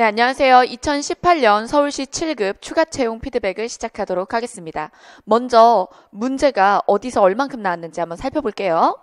네, 안녕하세요. 2018년 서울시 7급 추가 채용 피드백을 시작하도록 하겠습니다. 먼저 문제가 어디서 얼만큼 나왔는지 한번 살펴볼게요.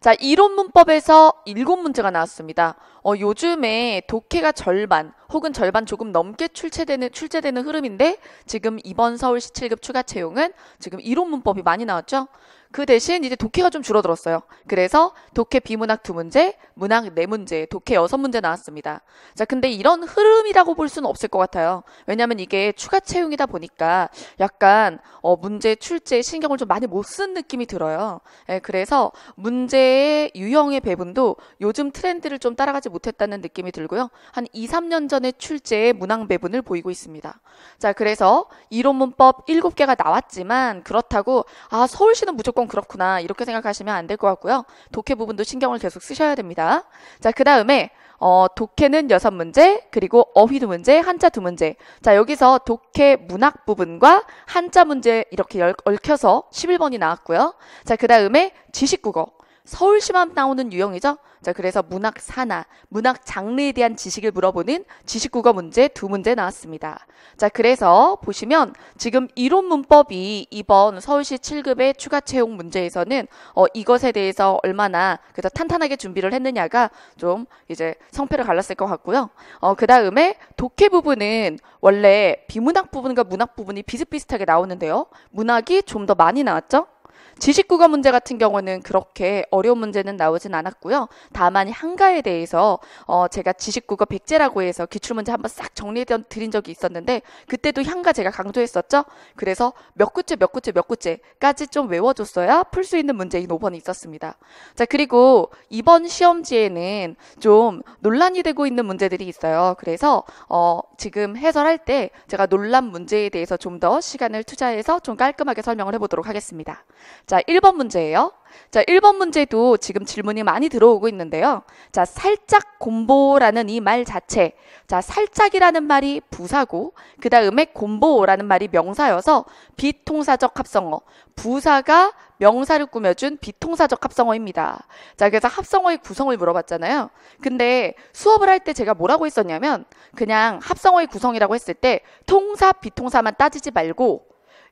자, 이론 문법에서 일곱 문제가 나왔습니다. 어, 요즘에 독해가 절반 혹은 절반 조금 넘게 출제되는, 출제되는 흐름인데 지금 이번 서울시 7급 추가 채용은 지금 이론 문법이 많이 나왔죠? 그 대신 이제 독해가 좀 줄어들었어요. 그래서 독해 비문학 두 문제, 문학 네 문제, 독해 여섯 문제 나왔습니다. 자, 근데 이런 흐름이라고 볼 수는 없을 것 같아요. 왜냐면 이게 추가 채용이다 보니까 약간 어, 문제 출제에 신경을 좀 많이 못 쓴 느낌이 들어요. 예, 그래서 문제의 유형의 배분도 요즘 트렌드를 좀 따라가지 못했다는 느낌이 들고요. 한 2, 3년 전에 출제의 문항 배분을 보이고 있습니다. 자, 그래서 이론 문법 7개가 나왔지만 그렇다고 아, 서울시는 무조건 그건 그렇구나 이렇게 생각하시면 안 될 것 같고요. 독해 부분도 신경을 계속 쓰셔야 됩니다. 자, 그 다음에 어, 독해는 여섯 문제, 그리고 어휘 두 문제, 한자 두 문제. 자, 여기서 독해 문학 부분과 한자 문제 이렇게 얽혀서 11번이 나왔고요. 자, 그 다음에 지식국어. 서울시만 나오는 유형이죠. 자, 그래서 문학 산하, 문학 장르에 대한 지식을 물어보는 지식국어 문제 두 문제 나왔습니다. 자, 그래서 보시면 지금 이론 문법이 이번 서울시 7급의 추가 채용 문제에서는 어, 이것에 대해서 얼마나 그래서 탄탄하게 준비를 했느냐가 좀 이제 성패를 갈랐을 것 같고요. 어, 그 다음에 독해 부분은 원래 비문학 부분과 문학 부분이 비슷비슷하게 나오는데요. 문학이 좀 더 많이 나왔죠? 지식국어 문제 같은 경우는 그렇게 어려운 문제는 나오진 않았고요. 다만 한가에 대해서 어 제가 지식국어 백제라고 해서 기출문제 한번 싹 정리해 드린 적이 있었는데 그때도 향가 제가 강조했었죠. 그래서 몇 구째 몇 구째 몇 구째까지 좀 외워줬어야 풀 수 있는 문제인 5번이 있었습니다. 자 그리고 이번 시험지에는 좀 논란이 되고 있는 문제들이 있어요. 그래서 어 지금 해설할 때 제가 논란 문제에 대해서 좀 더 시간을 투자해서 좀 깔끔하게 설명을 해보도록 하겠습니다. 자, 1번 문제예요. 자, 1번 문제도 지금 질문이 많이 들어오고 있는데요. 자, 살짝 곰보라는 이 말 자체. 자, 살짝이라는 말이 부사고, 그 다음에 곰보라는 말이 명사여서 비통사적 합성어. 부사가 명사를 꾸며준 비통사적 합성어입니다. 자, 그래서 합성어의 구성을 물어봤잖아요. 근데 수업을 할 때 제가 뭐라고 했었냐면, 그냥 합성어의 구성이라고 했을 때, 통사, 비통사만 따지지 말고,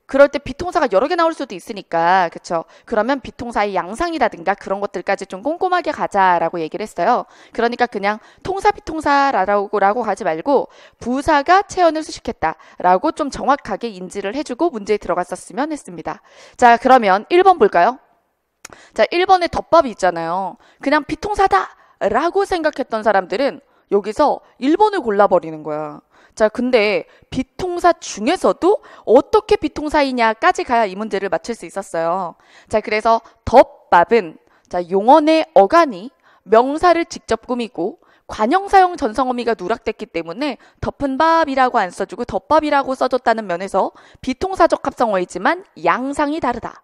그럴 때 비통사가 여러 개 나올 수도 있으니까 그쵸 그러면 비통사의 양상이라든가 그런 것들까지 좀 꼼꼼하게 가자라고 얘기를 했어요. 그러니까 그냥 통사 비통사라고 라고 하지 말고 부사가 체언을 수식했다라고 좀 정확하게 인지를 해주고 문제에 들어갔었으면 했습니다. 자 그러면 1번 볼까요? 자 1번에 덮밥이 있잖아요. 그냥 비통사다라고 생각했던 사람들은 여기서 1번을 골라버리는 거야. 자, 근데 비통사 중에서도 어떻게 비통사이냐까지 가야 이 문제를 맞출 수 있었어요. 자, 그래서 덮밥은 자, 용언의 어간이 명사를 직접 꾸미고 관형사형 전성어미가 누락됐기 때문에 덮은 밥이라고 안 써주고 덮밥이라고 써줬다는 면에서 비통사적 합성어이지만 양상이 다르다.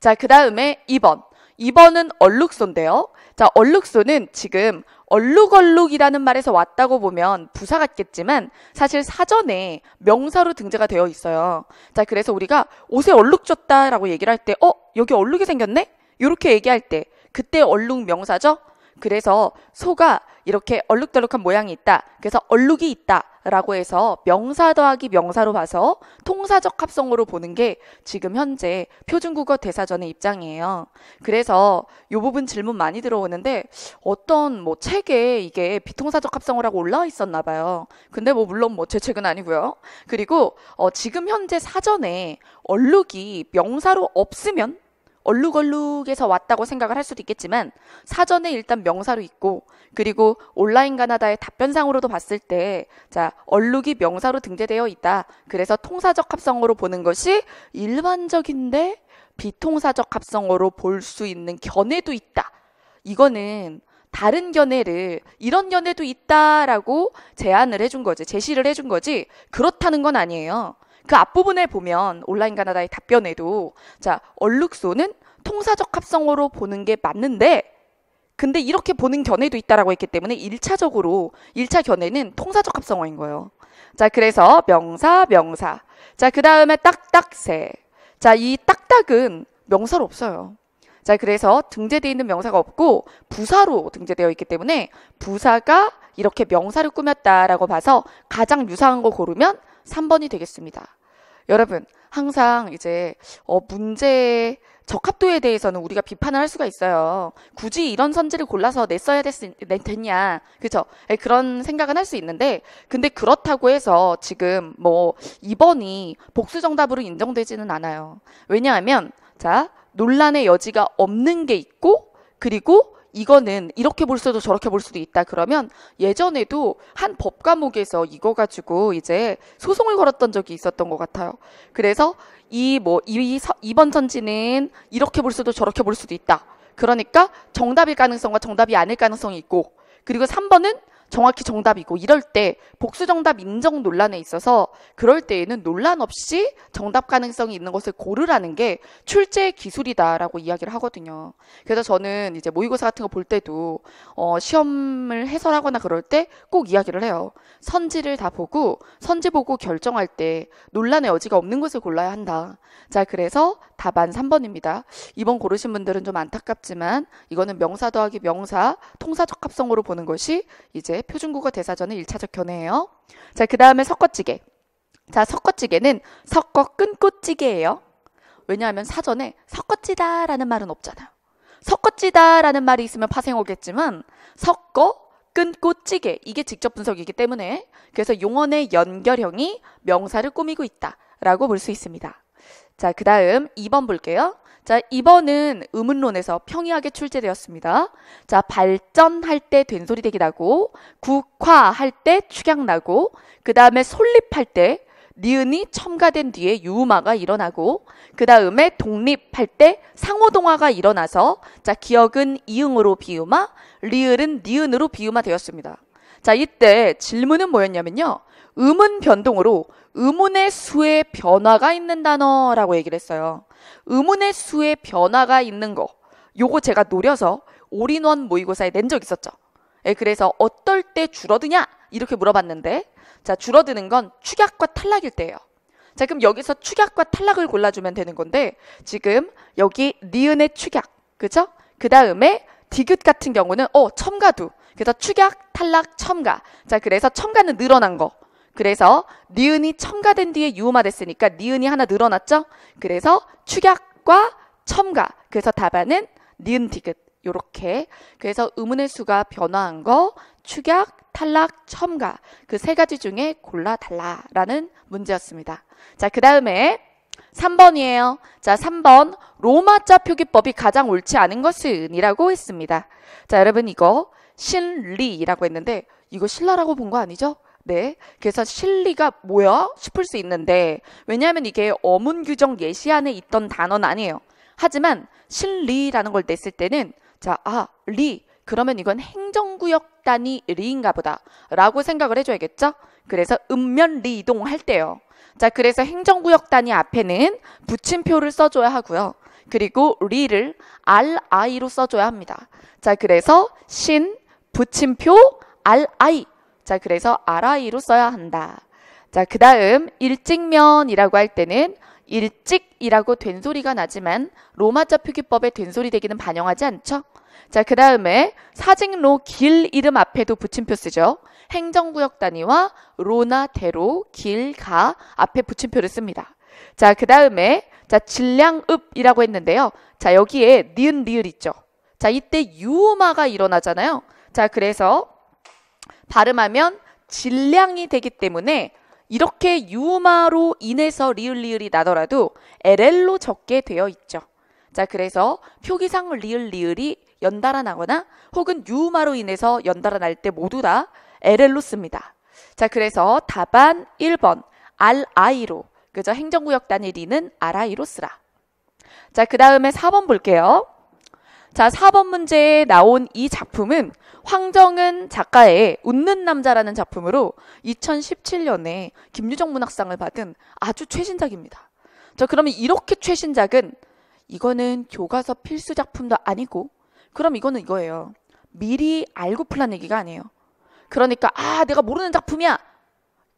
자, 그 다음에 2번. 2번은 얼룩소인데요. 자, 얼룩소는 지금 얼룩얼룩이라는 말에서 왔다고 보면 부사 같겠지만 사실 사전에 명사로 등재가 되어 있어요. 자, 그래서 우리가 옷에 얼룩 졌다라고 얘기를 할 때, 어, 여기 얼룩이 생겼네? 이렇게 얘기할 때, 그때 얼룩 명사죠? 그래서 소가 이렇게 얼룩덜룩한 모양이 있다. 그래서 얼룩이 있다. 라고 해서 명사 더하기 명사로 봐서 통사적 합성어로 보는 게 지금 현재 표준국어 대사전의 입장이에요. 그래서 요 부분 질문 많이 들어오는데 어떤 뭐 책에 이게 비통사적 합성어라고 올라와 있었나 봐요. 근데 뭐 물론 뭐 제 책은 아니고요. 그리고 어 지금 현재 사전에 얼룩이 명사로 없으면 얼룩얼룩에서 왔다고 생각을 할 수도 있겠지만 사전에 일단 명사로 있고 그리고 온라인 가나다의 답변상으로도 봤을 때 자, 얼룩이 명사로 등재되어 있다. 그래서 통사적 합성어로 보는 것이 일반적인데 비통사적 합성어로 볼 수 있는 견해도 있다. 이거는 다른 견해를 이런 견해도 있다라고 제안을 해준 거지 제시를 해준 거지 그렇다는 건 아니에요. 그 앞부분에 보면 온라인 가나다의 답변에도 자, 얼룩소는 통사적 합성어로 보는 게 맞는데 근데 이렇게 보는 견해도 있다라고 했기 때문에 1차적으로 1차 견해는 통사적 합성어인 거예요. 자, 그래서 명사, 명사. 자, 그다음에 딱딱새. 자, 이 딱딱은 명사로 없어요. 자, 그래서 등재되어 있는 명사가 없고 부사로 등재되어 있기 때문에 부사가 이렇게 명사를 꾸몄다라고 봐서 가장 유사한 거 고르면 3번이 되겠습니다. 여러분, 항상 이제 어, 문제의 적합도에 대해서는 우리가 비판을 할 수가 있어요. 굳이 이런 선지를 골라서 냈어야 됐, 됐냐. 그죠? 예, 그런 생각은 할 수 있는데, 근데 그렇다고 해서 지금 뭐이번이 복수 정답으로 인정되지는 않아요. 왜냐하면, 자, 논란의 여지가 없는 게 있고, 그리고 이거는 이렇게 볼 수도 저렇게 볼 수도 있다 그러면 예전에도 한 법 과목에서 이거 가지고 이제 소송을 걸었던 적이 있었던 것 같아요. 그래서 이 뭐 이, 뭐 이번 선지는 이렇게 볼 수도 저렇게 볼 수도 있다. 그러니까 정답일 가능성과 정답이 아닐 가능성이 있고 그리고 3번은 정확히 정답이고 이럴 때 복수 정답 인정 논란에 있어서 그럴 때에는 논란 없이 정답 가능성이 있는 것을 고르라는 게 출제 기술이다라고 이야기를 하거든요. 그래서 저는 이제 모의고사 같은 거 볼 때도 어, 시험을 해설하거나 그럴 때 꼭 이야기를 해요. 선지를 다 보고 선지 보고 결정할 때 논란의 여지가 없는 것을 골라야 한다. 자, 그래서 답안 3번입니다. 이번 고르신 분들은 좀 안타깝지만 이거는 명사 더하기 명사 통사 적합성으로 보는 것이 이제 문제 표준국어 대사전은 1차적 견해예요. 자, 그 다음에 섞어찌개. 자, 섞어찌개는 섞어 끈꽃 찌개예요. 왜냐하면 사전에 섞어찌다라는 말은 없잖아요. 섞어찌다라는 말이 있으면 파생 오겠지만 섞어 끈꽃 찌개 이게 직접 분석이기 때문에 그래서 용언의 연결형이 명사를 꾸미고 있다라고 볼 수 있습니다. 자, 그 다음 2번 볼게요. 자, 2번은 의문론에서 평이하게 출제되었습니다. 자, 발전할 때 된소리 되기라고, 국화할 때 축약나고, 그 다음에 솔립할 때 니은이 첨가된 뒤에 유음화가 일어나고, 그 다음에 독립할 때 상호동화가 일어나서, 자, 기억은 이응으로 비음화, 리을은 니은으로 비음화 되었습니다. 자, 이때 질문은 뭐였냐면요. 음은 변동으로 음운의 수의 변화가 있는 단어라고 얘기를 했어요. 의문의 수의 변화가 있는 거. 요거 제가 노려서 올인원 모의고사에 낸 적 있었죠. 예, 그래서 어떨 때 줄어드냐? 이렇게 물어봤는데 자, 줄어드는 건 축약과 탈락일 때예요. 자, 그럼 여기서 축약과 탈락을 골라주면 되는 건데 지금 여기 니은의 축약, 그죠? 그 다음에 디귿 같은 경우는 어 첨가두. 그래서 축약, 탈락, 첨가. 자, 그래서 첨가는 늘어난 거. 그래서 니은이 첨가된 뒤에 유음화 됐으니까 니은이 하나 늘어났죠? 그래서 축약과 첨가. 그래서 답안은 니은 디귿. 요렇게. 그래서 의문의 수가 변화한 거 축약, 탈락, 첨가. 그 세 가지 중에 골라달라라는 문제였습니다. 자, 그 다음에 3번이에요. 자, 3번. 로마자 표기법이 가장 옳지 않은 것은 이라고 했습니다. 자, 여러분 이거 신리라고 했는데 이거 신라라고 본 거 아니죠? 네. 그래서 실리가 뭐야? 싶을 수 있는데, 왜냐하면 이게 어문 규정 예시 안에 있던 단어는 아니에요. 하지만 실리라는 걸 냈을 때는, 자, 아, 리. 그러면 이건 행정구역 단위 리인가 보다. 라고 생각을 해줘야겠죠? 그래서 읍면 리 이동할 때요. 자, 그래서 행정구역 단위 앞에는 붙임표를 써줘야 하고요. 그리고 리를 ri로 써줘야 합니다. 자, 그래서 신, 붙임표, ri 자, 그래서 r 이로 써야 한다. 자, 그 다음 일직면이라고 할 때는 일찍이라고 된소리가 나지만 로마자 표기법에 된소리 되기는 반영하지 않죠? 자, 그 다음에 사직로 길 이름 앞에도 붙임표 쓰죠. 행정구역 단위와 로나 대로 길, 가 앞에 붙임표를 씁니다. 자, 그 다음에 자 질량읍이라고 했는데요. 자, 여기에 니은, 리을 있죠. 자, 이때 유음화가 일어나잖아요. 자, 그래서 발음하면 질량이 되기 때문에 이렇게 유음화로 인해서 리을리을이 나더라도 LL로 적게 되어 있죠. 자, 그래서 표기상 리을리을이 연달아 나거나 혹은 유음화로 인해서 연달아 날 때 모두 다 LL로 씁니다. 자, 그래서 답안 1번 RI로 그저 행정구역 단위리는 RI로 쓰라. 자, 그 다음에 4번 볼게요. 자, 4번 문제에 나온 이 작품은 황정은 작가의 웃는 남자라는 작품으로 2017년에 김유정 문학상을 받은 아주 최신작입니다. 자, 그러면 이렇게 최신작은 이거는 교과서 필수 작품도 아니고 그럼 이거는 이거예요. 미리 알고 풀란 얘기가 아니에요. 그러니까 아 내가 모르는 작품이야.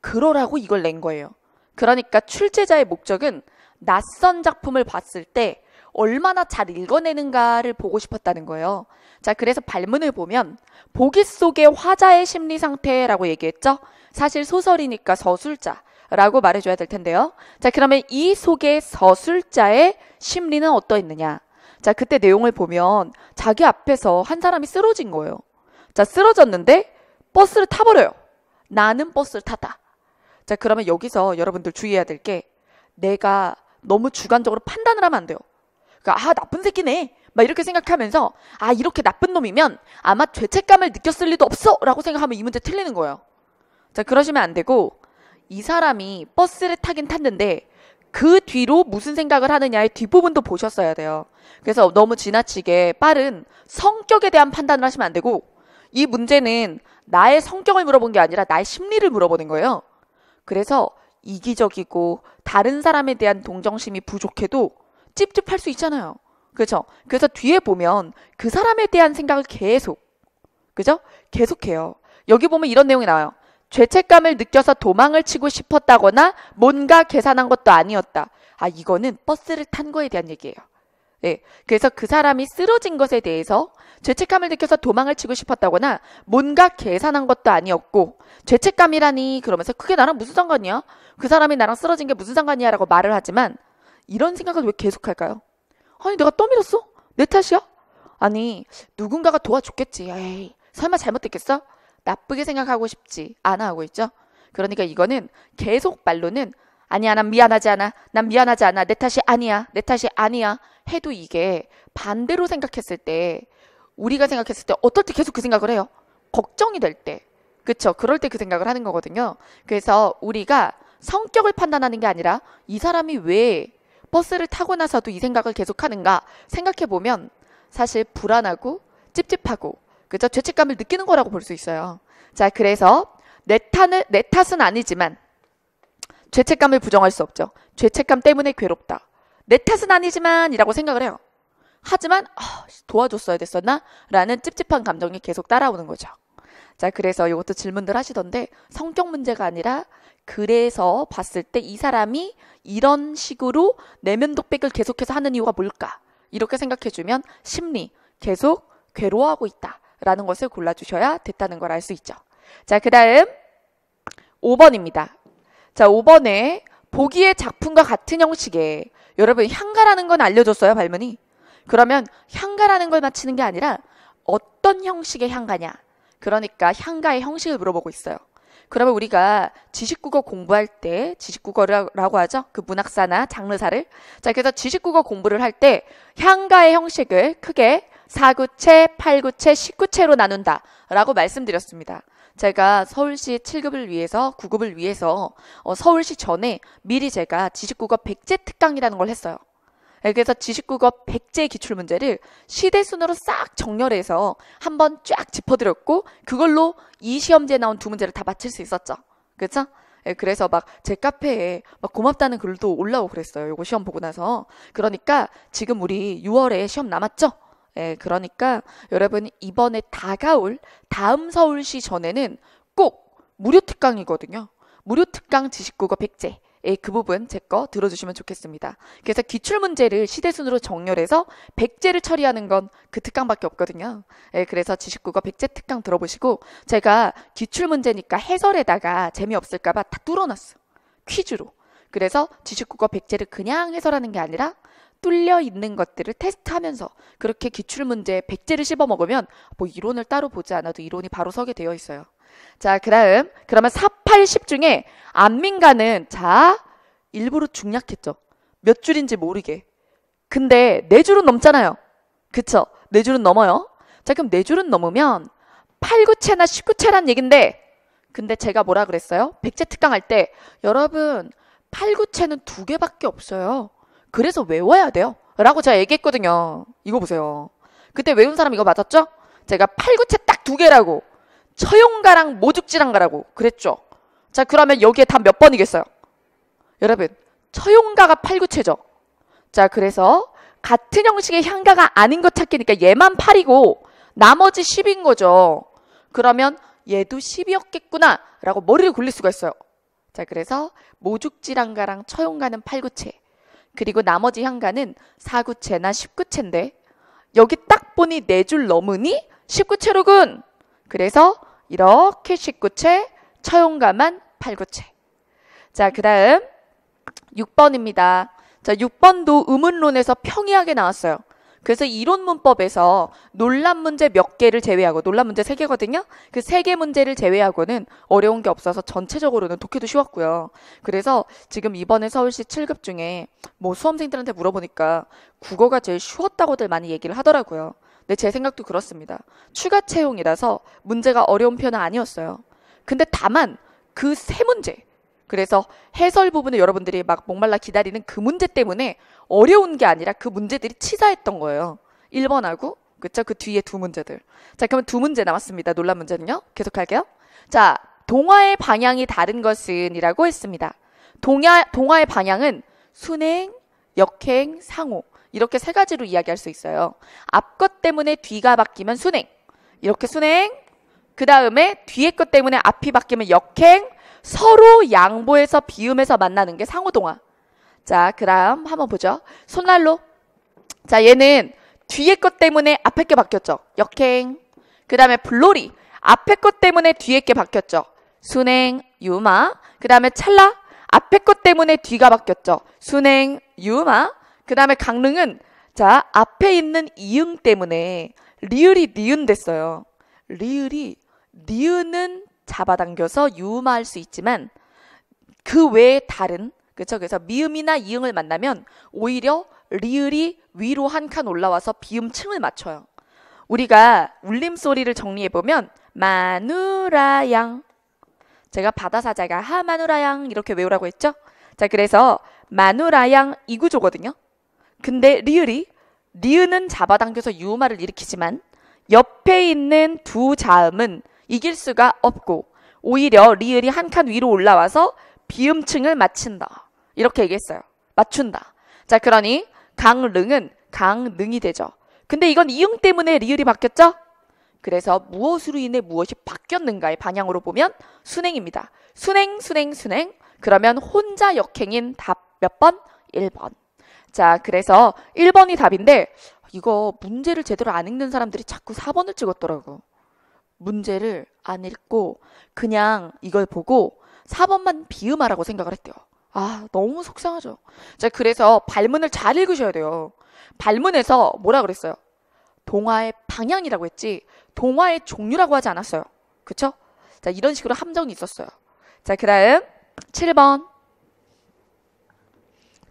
그러라고 이걸 낸 거예요. 그러니까 출제자의 목적은 낯선 작품을 봤을 때 얼마나 잘 읽어내는가를 보고 싶었다는 거예요. 자, 그래서 발문을 보면 보기 속의 화자의 심리 상태라고 얘기했죠. 사실 소설이니까 서술자라고 말해줘야 될 텐데요. 자, 그러면 이 속의 서술자의 심리는 어떠했느냐? 자, 그때 내용을 보면 자기 앞에서 한 사람이 쓰러진 거예요. 자, 쓰러졌는데 버스를 타버려요. 나는 버스를 탔다. 자, 그러면 여기서 여러분들 주의해야 될 게 내가 너무 주관적으로 판단을 하면 안 돼요. 그러니까 아 나쁜 새끼네 막 이렇게 생각하면서 아 이렇게 나쁜 놈이면 아마 죄책감을 느꼈을 리도 없어라고 생각하면 이 문제 틀리는 거예요. 자 그러시면 안 되고 이 사람이 버스를 타긴 탔는데 그 뒤로 무슨 생각을 하느냐의 뒷부분도 보셨어야 돼요. 그래서 너무 지나치게 빠른 성격에 대한 판단을 하시면 안 되고 이 문제는 나의 성격을 물어본 게 아니라 나의 심리를 물어보는 거예요. 그래서 이기적이고 다른 사람에 대한 동정심이 부족해도 찝찝할 수 있잖아요. 그렇죠? 그래서 뒤에 보면 그 사람에 대한 생각을 계속 그죠? 계속해요. 여기 보면 이런 내용이 나와요. 죄책감을 느껴서 도망을 치고 싶었다거나 뭔가 계산한 것도 아니었다. 아 이거는 버스를 탄 거에 대한 얘기예요. 네, 그래서 그 사람이 쓰러진 것에 대해서 죄책감을 느껴서 도망을 치고 싶었다거나 뭔가 계산한 것도 아니었고 죄책감이라니 그러면서 그게 나랑 무슨 상관이야? 그 사람이 나랑 쓰러진 게 무슨 상관이야? 라고 말을 하지만 이런 생각을 왜 계속할까요? 아니 내가 떠밀었어? 내 탓이야? 아니 누군가가 도와줬겠지. 에이 설마 잘못됐겠어? 나쁘게 생각하고 싶지 않아 하고 있죠. 그러니까 이거는 계속 말로는 아니야 난 미안하지 않아 난 미안하지 않아 내 탓이 아니야 내 탓이 아니야 해도 이게 반대로 생각했을 때 우리가 생각했을 때 어떨 때 계속 그 생각을 해요 걱정이 될때 그쵸 그럴 때 그 생각을 하는 거거든요 그래서 우리가 성격을 판단하는 게 아니라 이 사람이 왜 버스를 타고 나서도 이 생각을 계속하는가 생각해 보면 사실 불안하고 찝찝하고 그저 죄책감을 느끼는 거라고 볼 수 있어요. 자, 그래서 내 탓은, 내 탓은 아니지만 죄책감을 부정할 수 없죠. 죄책감 때문에 괴롭다. 내 탓은 아니지만이라고 생각을 해요. 하지만 어, 도와줬어야 됐었나? 라는 찝찝한 감정이 계속 따라오는 거죠. 자, 그래서 이것도 질문들 하시던데 성격 문제가 아니라 그래서 봤을 때 이 사람이 이런 식으로 내면 독백을 계속해서 하는 이유가 뭘까? 이렇게 생각해주면 심리 계속 괴로워하고 있다라는 것을 골라주셔야 됐다는 걸 알 수 있죠. 자, 그 다음 5번입니다. 자, 5번에 보기의 작품과 같은 형식의 여러분 향가라는 건 알려줬어요, 발문이. 그러면 향가라는 걸 맞히는 게 아니라 어떤 형식의 향가냐. 그러니까 향가의 형식을 물어보고 있어요. 그러면 우리가 지식국어 공부할 때 지식국어라고 하죠. 그 문학사나 장르사를. 자, 그래서 지식국어 공부를 할 때 향가의 형식을 크게 4구체8구체1 9체로 나눈다라고 말씀드렸습니다. 제가 서울시 7급을 위해서 9급을 위해서 어, 서울시 전에 미리 제가 지식국어 백제 특강이라는 걸 했어요. 예, 그래서 지식국어 100제 기출문제를 시대순으로 싹 정렬해서 한번 쫙 짚어드렸고 그걸로 이 시험지에 나온 두 문제를 다 맞힐 수 있었죠. 그렇죠? 예, 그래서 막 제 카페에 막 고맙다는 글도 올라오고 그랬어요. 이거 시험 보고 나서. 그러니까 지금 우리 6월에 시험 남았죠? 예, 그러니까 여러분 이번에 다가올 다음 서울시 전에는 꼭 무료 특강이거든요. 무료 특강 지식국어 백제 예, 그 부분 제 거 들어주시면 좋겠습니다. 그래서 기출문제를 시대순으로 정렬해서 백제를 처리하는 건 그 특강밖에 없거든요. 예, 그래서 지식국어 백제 특강 들어보시고 제가 기출문제니까 해설에다가 재미없을까봐 다 뚫어놨어. 퀴즈로. 그래서 지식국어 백제를 그냥 해설하는 게 아니라 뚫려 있는 것들을 테스트하면서 그렇게 기출문제 백제를 씹어 먹으면 뭐 이론을 따로 보지 않아도 이론이 바로 서게 되어 있어요. 자, 그다음 그러면 4, 8, 10 중에 안민가는 자 일부러 중략했죠. 몇 줄인지 모르게. 근데 네 줄은 넘잖아요. 그쵸? 네 줄은 넘어요. 자, 그럼 네 줄은 넘으면 8구체나 19채란 얘긴데 근데 제가 뭐라 그랬어요? 백제 특강 할때 여러분 8구체는 두 개밖에 없어요. 그래서 외워야 돼요. 라고 제가 얘기했거든요. 이거 보세요. 그때 외운 사람 이거 맞았죠? 제가 8구체 딱두 개라고. 처용가랑 모죽지랑가라고 그랬죠. 자 그러면 여기에 답몇 번이겠어요? 여러분 처용가가 8구체죠. 자 그래서 같은 형식의 향가가 아닌 것 찾기니까 얘만 8이고 나머지 10인 거죠. 그러면 얘도 10이었겠구나 라고 머리를 굴릴 수가 있어요. 자 그래서 모죽지랑가랑 처용가는 8구체 그리고 나머지 향가는 4구체나 19체인데 여기 딱 보니 4줄 넘으니 1 9체로군 그래서 이렇게 19채, 처용감한 8구채. 자, 그 다음 6번입니다. 자, 6번도 음운론에서 평이하게 나왔어요. 그래서 이론 문법에서 논란 문제 몇 개를 제외하고 논란 문제 세개거든요 그 세 개 문제를 제외하고는 어려운 게 없어서 전체적으로는 독해도 쉬웠고요. 그래서 지금 이번에 서울시 7급 중에 뭐 수험생들한테 물어보니까 국어가 제일 쉬웠다고들 많이 얘기를 하더라고요. 네, 제 생각도 그렇습니다. 추가 채용이라서 문제가 어려운 편은 아니었어요. 근데 다만 그 세 문제. 그래서 해설 부분을 여러분들이 막 목말라 기다리는 그 문제 때문에 어려운 게 아니라 그 문제들이 치사했던 거예요. 1번하고 그쵸? 그 뒤에 두 문제들. 자, 그러면 두 문제 남았습니다. 논란 문제는요. 계속할게요. 자, 동화의 방향이 다른 것은이라고 했습니다. 동야, 동화의 방향은 순행, 역행, 상호. 이렇게 세 가지로 이야기할 수 있어요. 앞 것 때문에 뒤가 바뀌면 순행. 이렇게 순행. 그 다음에 뒤에 것 때문에 앞이 바뀌면 역행. 서로 양보해서 비움에서 만나는 게 상호동화. 자, 그럼 한번 보죠. 손난로. 자, 얘는 뒤에 것 때문에 앞에 게 바뀌었죠. 역행. 그 다음에 불놀이. 앞에 것 때문에 뒤에 게 바뀌었죠. 순행, 유마. 그 다음에 찰나. 앞에 것 때문에 뒤가 바뀌었죠. 순행, 유마. 그 다음에 강릉은 자 앞에 있는 이응 때문에 리을이 니은 됐어요. 리을이 니은은 잡아당겨서 유음할수 있지만 그 외에 다른 그쵸 그래서 미음이나 이응을 만나면 오히려 리을이 위로 한 칸 올라와서 비음층을 맞춰요. 우리가 울림소리를 정리해보면 마누라양 제가 바다사자가 하마누라양 이렇게 외우라고 했죠? 자 그래서 마누라양 이 구조거든요. 근데 리을이 리은은 잡아당겨서 유음화를 일으키지만 옆에 있는 두 자음은 이길 수가 없고 오히려 리을이 한 칸 위로 올라와서 비음층을 맞춘다. 이렇게 얘기했어요. 맞춘다. 자 그러니 강릉은 강능이 되죠. 근데 이건 이응 때문에 리을이 바뀌었죠? 그래서 무엇으로 인해 무엇이 바뀌었는가의 방향으로 보면 순행입니다. 순행, 순행, 순행. 그러면 혼자 역행인 답 몇 번? 1번. 자, 그래서 1번이 답인데 이거 문제를 제대로 안 읽는 사람들이 자꾸 4번을 찍었더라고. 문제를 안 읽고 그냥 이걸 보고 4번만 비음하라고 생각을 했대요. 아, 너무 속상하죠. 자, 그래서 발문을 잘 읽으셔야 돼요. 발문에서 뭐라 그랬어요? 동화의 방향이라고 했지 동화의 종류라고 하지 않았어요. 그쵸? 자, 이런 식으로 함정이 있었어요. 자, 그 다음 7번.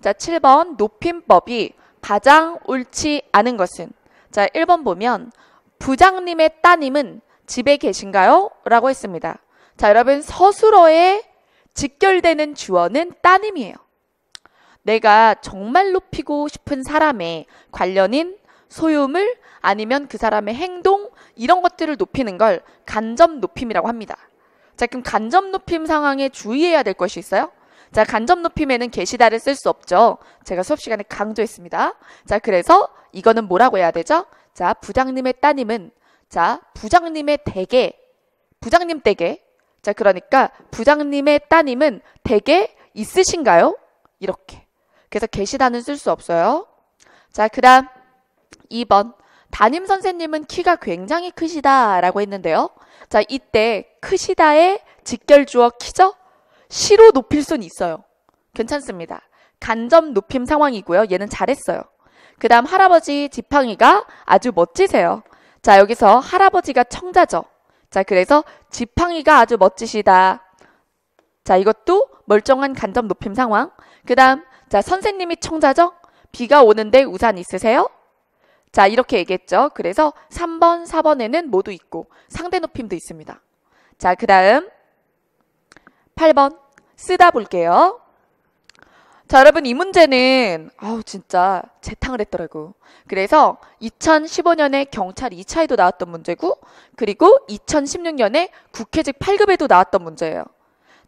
자, 7번 높임법이 가장 옳지 않은 것은 자, 1번 보면 부장님의 따님은 집에 계신가요? 라고 했습니다. 자, 여러분 서술어에 직결되는 주어는 따님이에요. 내가 정말 높이고 싶은 사람의 관련인 소유물 아니면 그 사람의 행동 이런 것들을 높이는 걸 간접 높임이라고 합니다. 자, 그럼 간접 높임 상황에 주의해야 될 것이 있어요? 자, 간접 높임에는 게시다를 쓸 수 없죠. 제가 수업 시간에 강조했습니다. 자, 그래서 이거는 뭐라고 해야 되죠? 자, 부장님의 따님은 자, 부장님의 댁에 부장님 댁에 자, 그러니까 부장님의 따님은 댁에 있으신가요? 이렇게. 그래서 게시다는 쓸 수 없어요. 자, 그다음 2번. 담임 선생님은 키가 굉장히 크시다라고 했는데요. 자, 이때 크시다의 직결 주어 키죠? 시로 높일 순 있어요. 괜찮습니다. 간접 높임 상황이고요. 얘는 잘했어요. 그 다음 할아버지 지팡이가 아주 멋지세요. 자 여기서 할아버지가 청자죠. 자 그래서 지팡이가 아주 멋지시다. 자 이것도 멀쩡한 간접 높임 상황. 그 다음 자 선생님이 청자죠. 비가 오는데 우산 있으세요? 자 이렇게 얘기했죠. 그래서 3번, 4번에는 모두 있고 상대 높임도 있습니다. 자그 다음 8번 쓰다 볼게요. 자, 여러분 이 문제는 아우 진짜 재탕을 했더라고. 그래서 2015년에 경찰 2차에도 나왔던 문제고 그리고 2016년에 국회직 8급에도 나왔던 문제예요.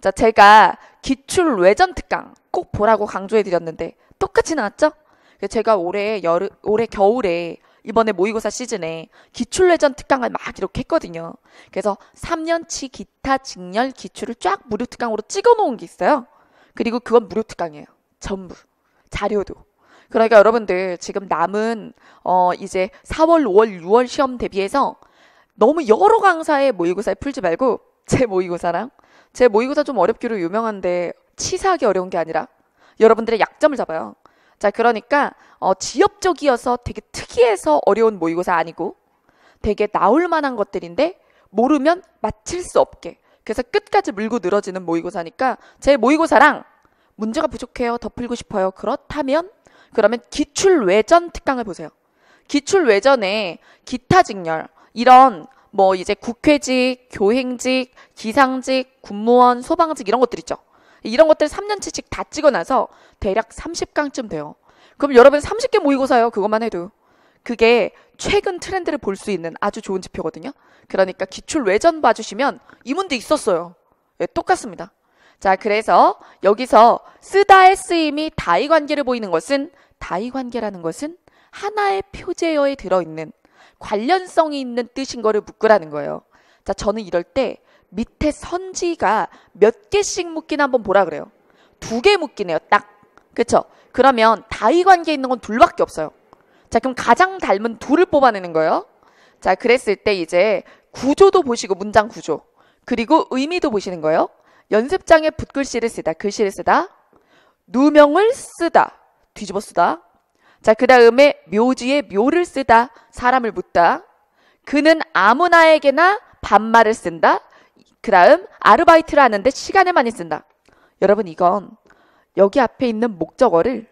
자, 제가 기출 외전 특강 꼭 보라고 강조해 드렸는데 똑같이 나왔죠? 제가 올해 여름 올해 겨울에 이번에 모의고사 시즌에 기출레전 특강을 막 이렇게 했거든요. 그래서 3년치 기타 직렬 기출을 쫙 무료 특강으로 찍어 놓은 게 있어요. 그리고 그건 무료 특강이에요. 전부. 자료도. 그러니까 여러분들 지금 남은 어 이제 4월, 5월, 6월 시험 대비해서 너무 여러 강사의 모의고사에 풀지 말고 제 모의고사랑 제 모의고사 좀 어렵기로 유명한데 치사하기 어려운 게 아니라 여러분들의 약점을 잡아요. 자, 그러니까 어, 지엽적이어서 되게 특이해서 어려운 모의고사 아니고 되게 나올 만한 것들인데 모르면 맞힐 수 없게 그래서 끝까지 물고 늘어지는 모의고사니까 제 모의고사랑 문제가 부족해요 더 풀고 싶어요 그렇다면 그러면 기출 외전 특강을 보세요 기출 외전에 기타 직렬 이런 뭐 이제 국회직, 교행직, 기상직, 군무원, 소방직 이런 것들 있죠. 이런 것들 3년치씩 다 찍어놔서 대략 30강쯤 돼요. 그럼 여러분 30개 모의고사요. 그것만 해도. 그게 최근 트렌드를 볼 수 있는 아주 좋은 지표거든요. 그러니까 기출 외전 봐주시면 이 문제 있었어요. 예, 똑같습니다. 자, 그래서 여기서 쓰다의 쓰임이 다의 관계를 보이는 것은 다의 관계라는 것은 하나의 표제어에 들어있는 관련성이 있는 뜻인 거를 묶으라는 거예요. 자, 저는 이럴 때 밑에 선지가 몇 개씩 묶이나 한번 보라 그래요. 두 개 묶이네요. 딱. 그쵸? 그러면 다이 관계에 있는 건 둘밖에 없어요. 자, 그럼 가장 닮은 둘을 뽑아내는 거예요. 자, 그랬을 때 이제 구조도 보시고 문장 구조 그리고 의미도 보시는 거예요. 연습장에 붓글씨를 쓰다, 글씨를 쓰다, 누명을 쓰다, 뒤집어 쓰다. 자, 그 다음에 묘지에 묘를 쓰다, 사람을 묻다. 그는 아무나에게나 반말을 쓴다. 그 다음 아르바이트를 하는데 시간을 많이 쓴다. 여러분 이건 여기 앞에 있는 목적어를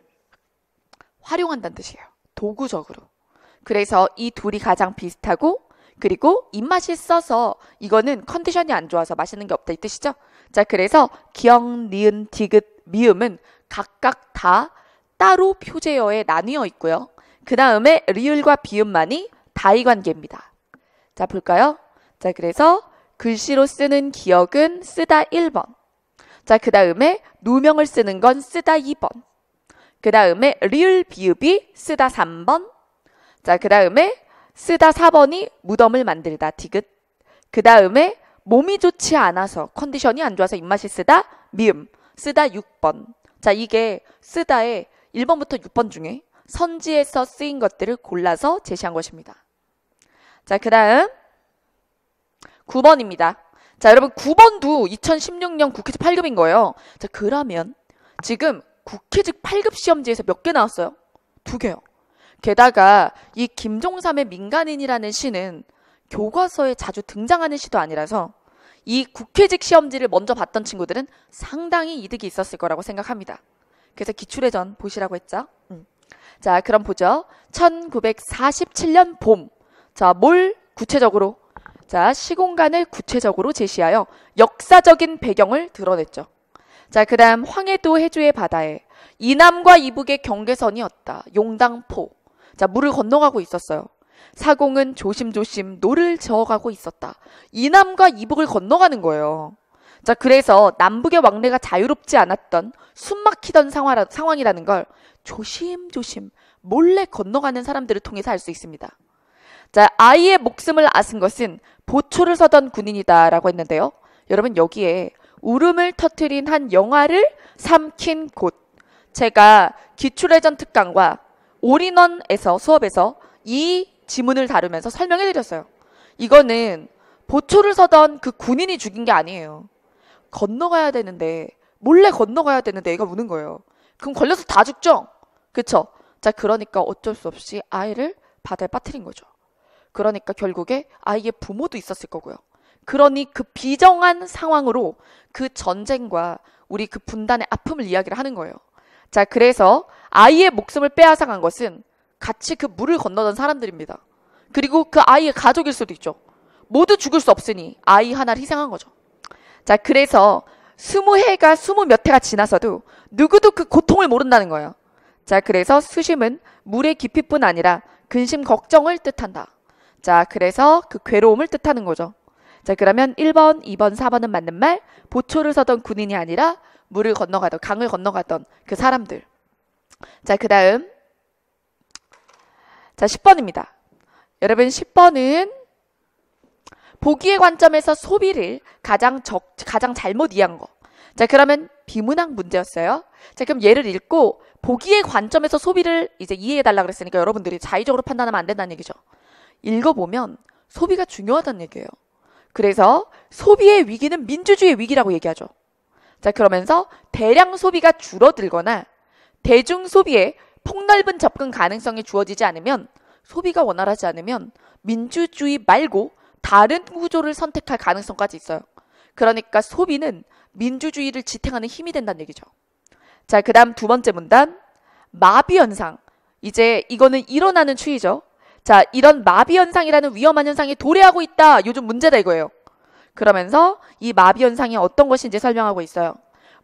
활용한다는 뜻이에요. 도구적으로. 그래서 이 둘이 가장 비슷하고 그리고 입맛이 써서 이거는 컨디션이 안 좋아서 맛있는 게 없다 이 뜻이죠. 자, 그래서 기역, 니은, 디귿, 미음은 각각 다 따로 표제어에 나뉘어 있고요. 그 다음에 리을과 비음만이 다이 관계입니다. 자, 볼까요? 자, 그래서 글씨로 쓰는 기억은 쓰다 1번, 자, 그 다음에 누명을 쓰는 건 쓰다 2번. 그 다음에 리을 비읍이 쓰다 3번. 자, 그 다음에 쓰다 4번이 무덤을 만들다 디귿. 그 다음에 몸이 좋지 않아서 컨디션이 안 좋아서 입맛이 쓰다 미음. 쓰다 6번. 자, 이게 쓰다의 1번부터 6번 중에 선지에서 쓰인 것들을 골라서 제시한 것입니다. 자, 그 다음 9번입니다. 자, 여러분 9번도 2016년 국회직 8급인 거예요. 자, 그러면 지금 국회직 8급 시험지에서 몇 개 나왔어요? 두 개요. 게다가 이 김종삼의 민간인이라는 시는 교과서에 자주 등장하는 시도 아니라서 이 국회직 시험지를 먼저 봤던 친구들은 상당히 이득이 있었을 거라고 생각합니다. 그래서 기출회전 보시라고 했죠. 음. 자, 그럼 보죠. 1947년 봄. 자, 뭘 구체적으로 자, 시공간을 구체적으로 제시하여 역사적인 배경을 드러냈죠. 자, 그 다음 황해도 해주의 바다에 이남과 이북의 경계선이었다. 용당포. 자, 물을 건너가고 있었어요. 사공은 조심조심 노를 저어가고 있었다. 이남과 이북을 건너가는 거예요. 자, 그래서 남북의 왕래가 자유롭지 않았던 숨막히던 상황이라는 걸 조심조심 몰래 건너가는 사람들을 통해서 알 수 있습니다. 자, 아이의 목숨을 앗은 것은 보초를 서던 군인이다라고 했는데요. 여러분 여기에 울음을 터트린 한 영화를 삼킨 곳. 제가 기출회전 특강과 올인원에서 수업에서 이 지문을 다루면서 설명해 드렸어요. 이거는 보초를 서던 그 군인이 죽인 게 아니에요. 건너가야 되는데 몰래 건너가야 되는데 애가 우는 거예요. 그럼 걸려서 다 죽죠? 그쵸? 자, 그러니까 어쩔 수 없이 아이를 바다에 빠뜨린 거죠. 그러니까 결국에 아이의 부모도 있었을 거고요. 그러니 그 비정한 상황으로 그 전쟁과 우리 그 분단의 아픔을 이야기를 하는 거예요. 자, 그래서 아이의 목숨을 빼앗아간 것은 같이 그 물을 건너던 사람들입니다. 그리고 그 아이의 가족일 수도 있죠. 모두 죽을 수 없으니 아이 하나를 희생한 거죠. 자, 그래서 스무 해가 스무 몇 해가 지나서도 누구도 그 고통을 모른다는 거예요. 자, 그래서 수심은 물의 깊이뿐 아니라 근심 걱정을 뜻한다. 자, 그래서 그 괴로움을 뜻하는 거죠. 자, 그러면 1번, 2번, 4번은 맞는 말, 보초를 서던 군인이 아니라 물을 건너가던, 강을 건너가던 그 사람들. 자, 그 다음. 자, 10번입니다. 여러분, 10번은 보기의 관점에서 소비를 가장 적, 가장 잘못 이해한 거. 자, 그러면 비문학 문제였어요. 자, 그럼 예를 읽고 보기의 관점에서 소비를 이제 이해해달라 그랬으니까 여러분들이 자의적으로 판단하면 안 된다는 얘기죠. 읽어보면 소비가 중요하다는 얘기예요. 그래서 소비의 위기는 민주주의 위기라고 얘기하죠. 자, 그러면서 대량 소비가 줄어들거나 대중 소비에 폭넓은 접근 가능성이 주어지지 않으면 소비가 원활하지 않으면 민주주의 말고 다른 구조를 선택할 가능성까지 있어요. 그러니까 소비는 민주주의를 지탱하는 힘이 된다는 얘기죠. 자, 그 다음 두 번째 문단. 마비 현상. 이제 이거는 일어나는 추이죠. 자, 이런 마비 현상이라는 위험한 현상이 도래하고 있다. 요즘 문제다 이거예요. 그러면서 이 마비 현상이 어떤 것인지 설명하고 있어요.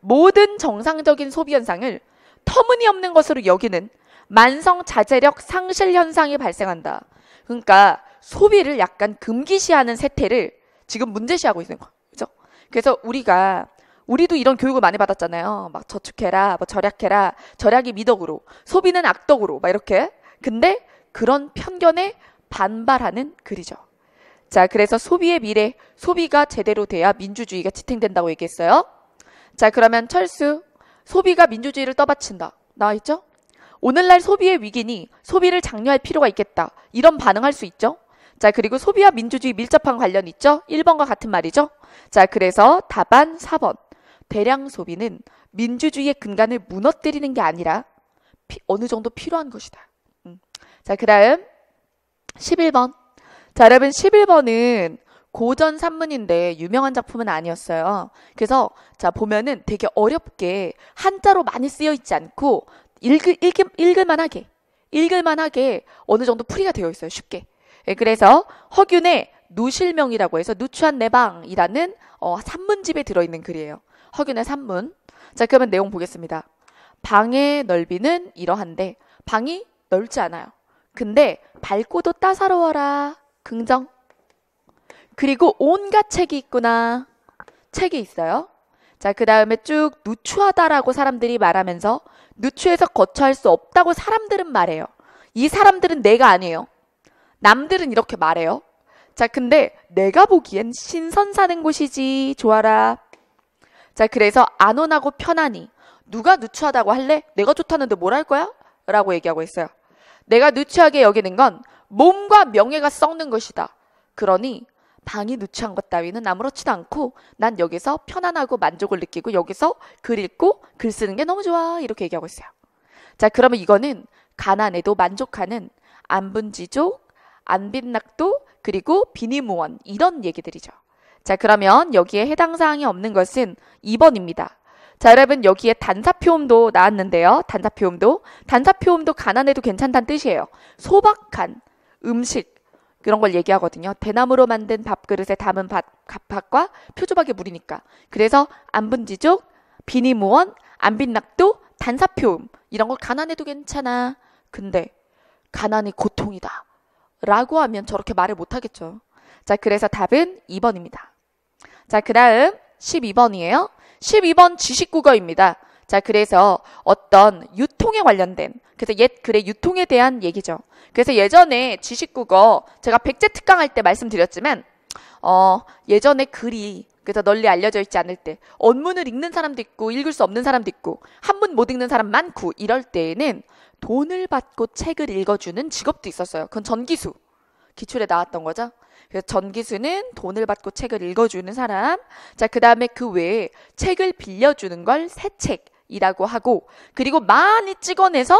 모든 정상적인 소비 현상을 터무니없는 것으로 여기는 만성 자제력 상실 현상이 발생한다. 그러니까 소비를 약간 금기시하는 세태를 지금 문제시하고 있는 거죠. 그죠 그래서 우리가 우리도 이런 교육을 많이 받았잖아요. 막 저축해라, 뭐 절약해라, 절약이 미덕으로, 소비는 악덕으로, 막 이렇게. 근데 그런 편견에 반발하는 글이죠. 자, 그래서 소비의 미래, 소비가 제대로 돼야 민주주의가 지탱된다고 얘기했어요. 자, 그러면 철수, 소비가 민주주의를 떠받친다. 나와있죠? 오늘날 소비의 위기니 소비를 장려할 필요가 있겠다. 이런 반응할 수 있죠? 자, 그리고 소비와 민주주의 밀접한 관련 있죠? 1번과 같은 말이죠? 자, 그래서 답안 4번. 대량 소비는 민주주의의 근간을 무너뜨리는 게 아니라 피, 어느 정도 필요한 것이다. 자, 그 다음 11번. 자, 여러분 11번은 고전 산문인데 유명한 작품은 아니었어요. 그래서 자 보면은 되게 어렵게 한자로 많이 쓰여 있지 않고 읽을, 읽을, 읽을만하게 읽을만하게 어느 정도 풀이가 되어 있어요. 쉽게. 예, 그래서 허균의 누실명이라고 해서 누추한 내방이라는 어, 산문집에 들어있는 글이에요. 허균의 산문. 자 그러면 내용 보겠습니다. 방의 넓이는 이러한데 방이 넓지 않아요. 근데 밝고도 따사로워라. 긍정. 그리고 온갖 책이 있구나. 책이 있어요. 자, 그 다음에 쭉 누추하다라고 사람들이 말하면서 누추해서 거처할 수 없다고 사람들은 말해요. 이 사람들은 내가 아니에요. 남들은 이렇게 말해요. 자, 근데 내가 보기엔 신선 사는 곳이지. 좋아라. 자, 그래서 안온하고 편하니 누가 누추하다고 할래? 내가 좋다는데 뭘 할 거야? 라고 얘기하고 있어요. 내가 누추하게 여기는 건 몸과 명예가 썩는 것이다. 그러니 방이 누추한 것 따위는 아무렇지도 않고 난 여기서 편안하고 만족을 느끼고 여기서 글 읽고 글 쓰는 게 너무 좋아 이렇게 얘기하고 있어요. 자 그러면 이거는 가난에도 만족하는 안분지족, 안빈낙도 그리고 비니무원 이런 얘기들이죠. 자 그러면 여기에 해당 사항이 없는 것은 2번입니다. 자, 여러분 여기에 단사표음도 나왔는데요. 단사표음도 단사표음도 가난해도 괜찮다는 뜻이에요. 소박한 음식 이런걸 얘기하거든요. 대나무로 만든 밥그릇에 담은 밥, 과 표조박의 물이니까. 그래서 안분지족, 비니무원, 안빈낙도, 단사표음 이런 걸 가난해도 괜찮아. 근데 가난이 고통이다. 라고 하면 저렇게 말을 못하겠죠. 자, 그래서 답은 2번입니다. 자, 그 다음 12번이에요. 12번 지식국어입니다. 자, 그래서 어떤 유통에 관련된, 그래서 옛 글의 유통에 대한 얘기죠. 그래서 예전에 지식국어, 제가 백제 특강할 때 말씀드렸지만, 어, 예전에 글이, 그래서 널리 알려져 있지 않을 때, 언문을 읽는 사람도 있고, 읽을 수 없는 사람도 있고, 한문 못 읽는 사람 많고, 이럴 때에는 돈을 받고 책을 읽어주는 직업도 있었어요. 그건 전기수. 기출에 나왔던 거죠. 그래서 전기수는 돈을 받고 책을 읽어주는 사람. 자, 그 다음에 그 외에 책을 빌려주는 걸 새책이라고 하고, 그리고 많이 찍어내서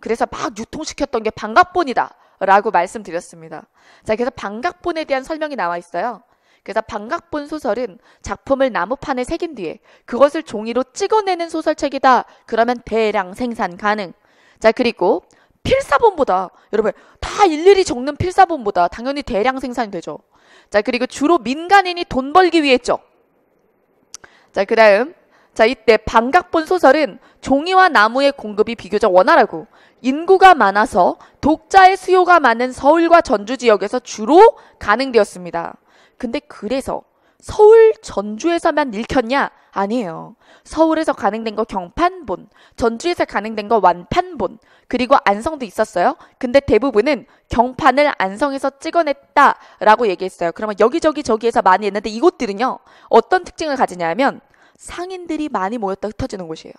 그래서 막 유통시켰던 게반각본이다 라고 말씀드렸습니다. 자, 그래서 반각본에 대한 설명이 나와 있어요. 그래서 반각본 소설은 작품을 나무판에 새긴 뒤에 그것을 종이로 찍어내는 소설책이다. 그러면 대량 생산 가능. 자, 그리고 필사본보다 여러분 다 일일이 적는 필사본보다 당연히 대량 생산이 되죠. 자 그리고 주로 민간인이 돈 벌기 위해 했죠. 자 그다음 자 이때 반각본 소설은 종이와 나무의 공급이 비교적 원활하고 인구가 많아서 독자의 수요가 많은 서울과 전주 지역에서 주로 가능되었습니다. 근데 그래서 서울 전주에서만 읽혔냐? 아니에요. 서울에서 가능된 거 경판본, 전주에서 가능된 거 완판본, 그리고 안성도 있었어요. 근데 대부분은 경판을 안성에서 찍어냈다라고 얘기했어요. 그러면 여기저기 저기에서 많이 했는데 이곳들은요. 어떤 특징을 가지냐면 상인들이 많이 모였다 흩어지는 곳이에요.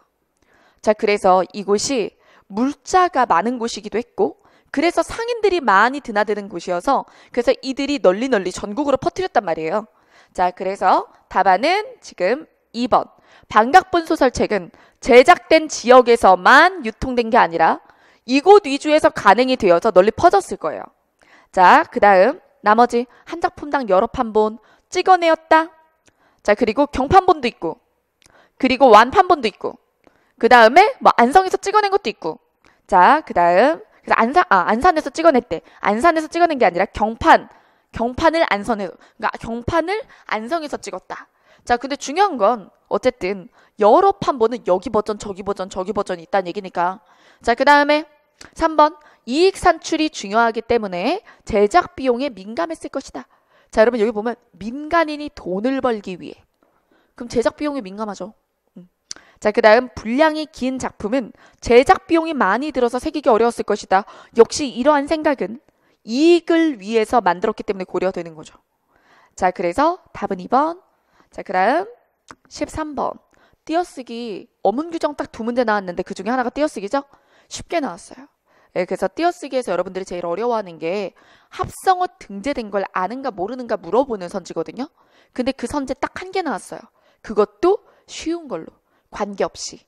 자, 그래서 이곳이 물자가 많은 곳이기도 했고 그래서 상인들이 많이 드나드는 곳이어서 그래서 이들이 널리 널리 전국으로 퍼뜨렸단 말이에요. 자, 그래서 답안은 지금 2번. 반각본 소설책은 제작된 지역에서만 유통된 게 아니라 이곳 위주에서 가능이 되어서 널리 퍼졌을 거예요. 자, 그 다음 나머지 한 작품당 여러 판본 찍어내었다. 자, 그리고 경판본도 있고 그리고 완판본도 있고 그 다음에 뭐 안성에서 찍어낸 것도 있고 자, 그 다음 그 안산, 아, 안산에서 찍어냈대. 안산에서 찍어낸 게 아니라 경판, 경판을 안선에서, 그러니까 경판을 안성에서 찍었다. 자, 근데 중요한 건 어쨌든 여러 판본은 여기 버전, 저기 버전, 저기 버전이 있다는 얘기니까. 자, 그 다음에 3번 이익 산출이 중요하기 때문에 제작 비용에 민감했을 것이다. 자 여러분 여기 보면 민간인이 돈을 벌기 위해 그럼 제작 비용에 민감하죠. 음. 자그 다음 분량이 긴 작품은 제작 비용이 많이 들어서 새기기 어려웠을 것이다. 역시 이러한 생각은 이익을 위해서 만들었기 때문에 고려되는 거죠. 자 그래서 답은 2번 자그 다음 13번 띄어쓰기 어문 규정 딱 두 문제 나왔는데 그 중에 하나가 띄어쓰기죠. 쉽게 나왔어요. 예, 그래서 띄어쓰기에서 여러분들이 제일 어려워하는 게 합성어 등재된 걸 아는가 모르는가 물어보는 선지거든요. 근데 그선지딱 한 개 나왔어요. 그것도 쉬운 걸로 관계없이.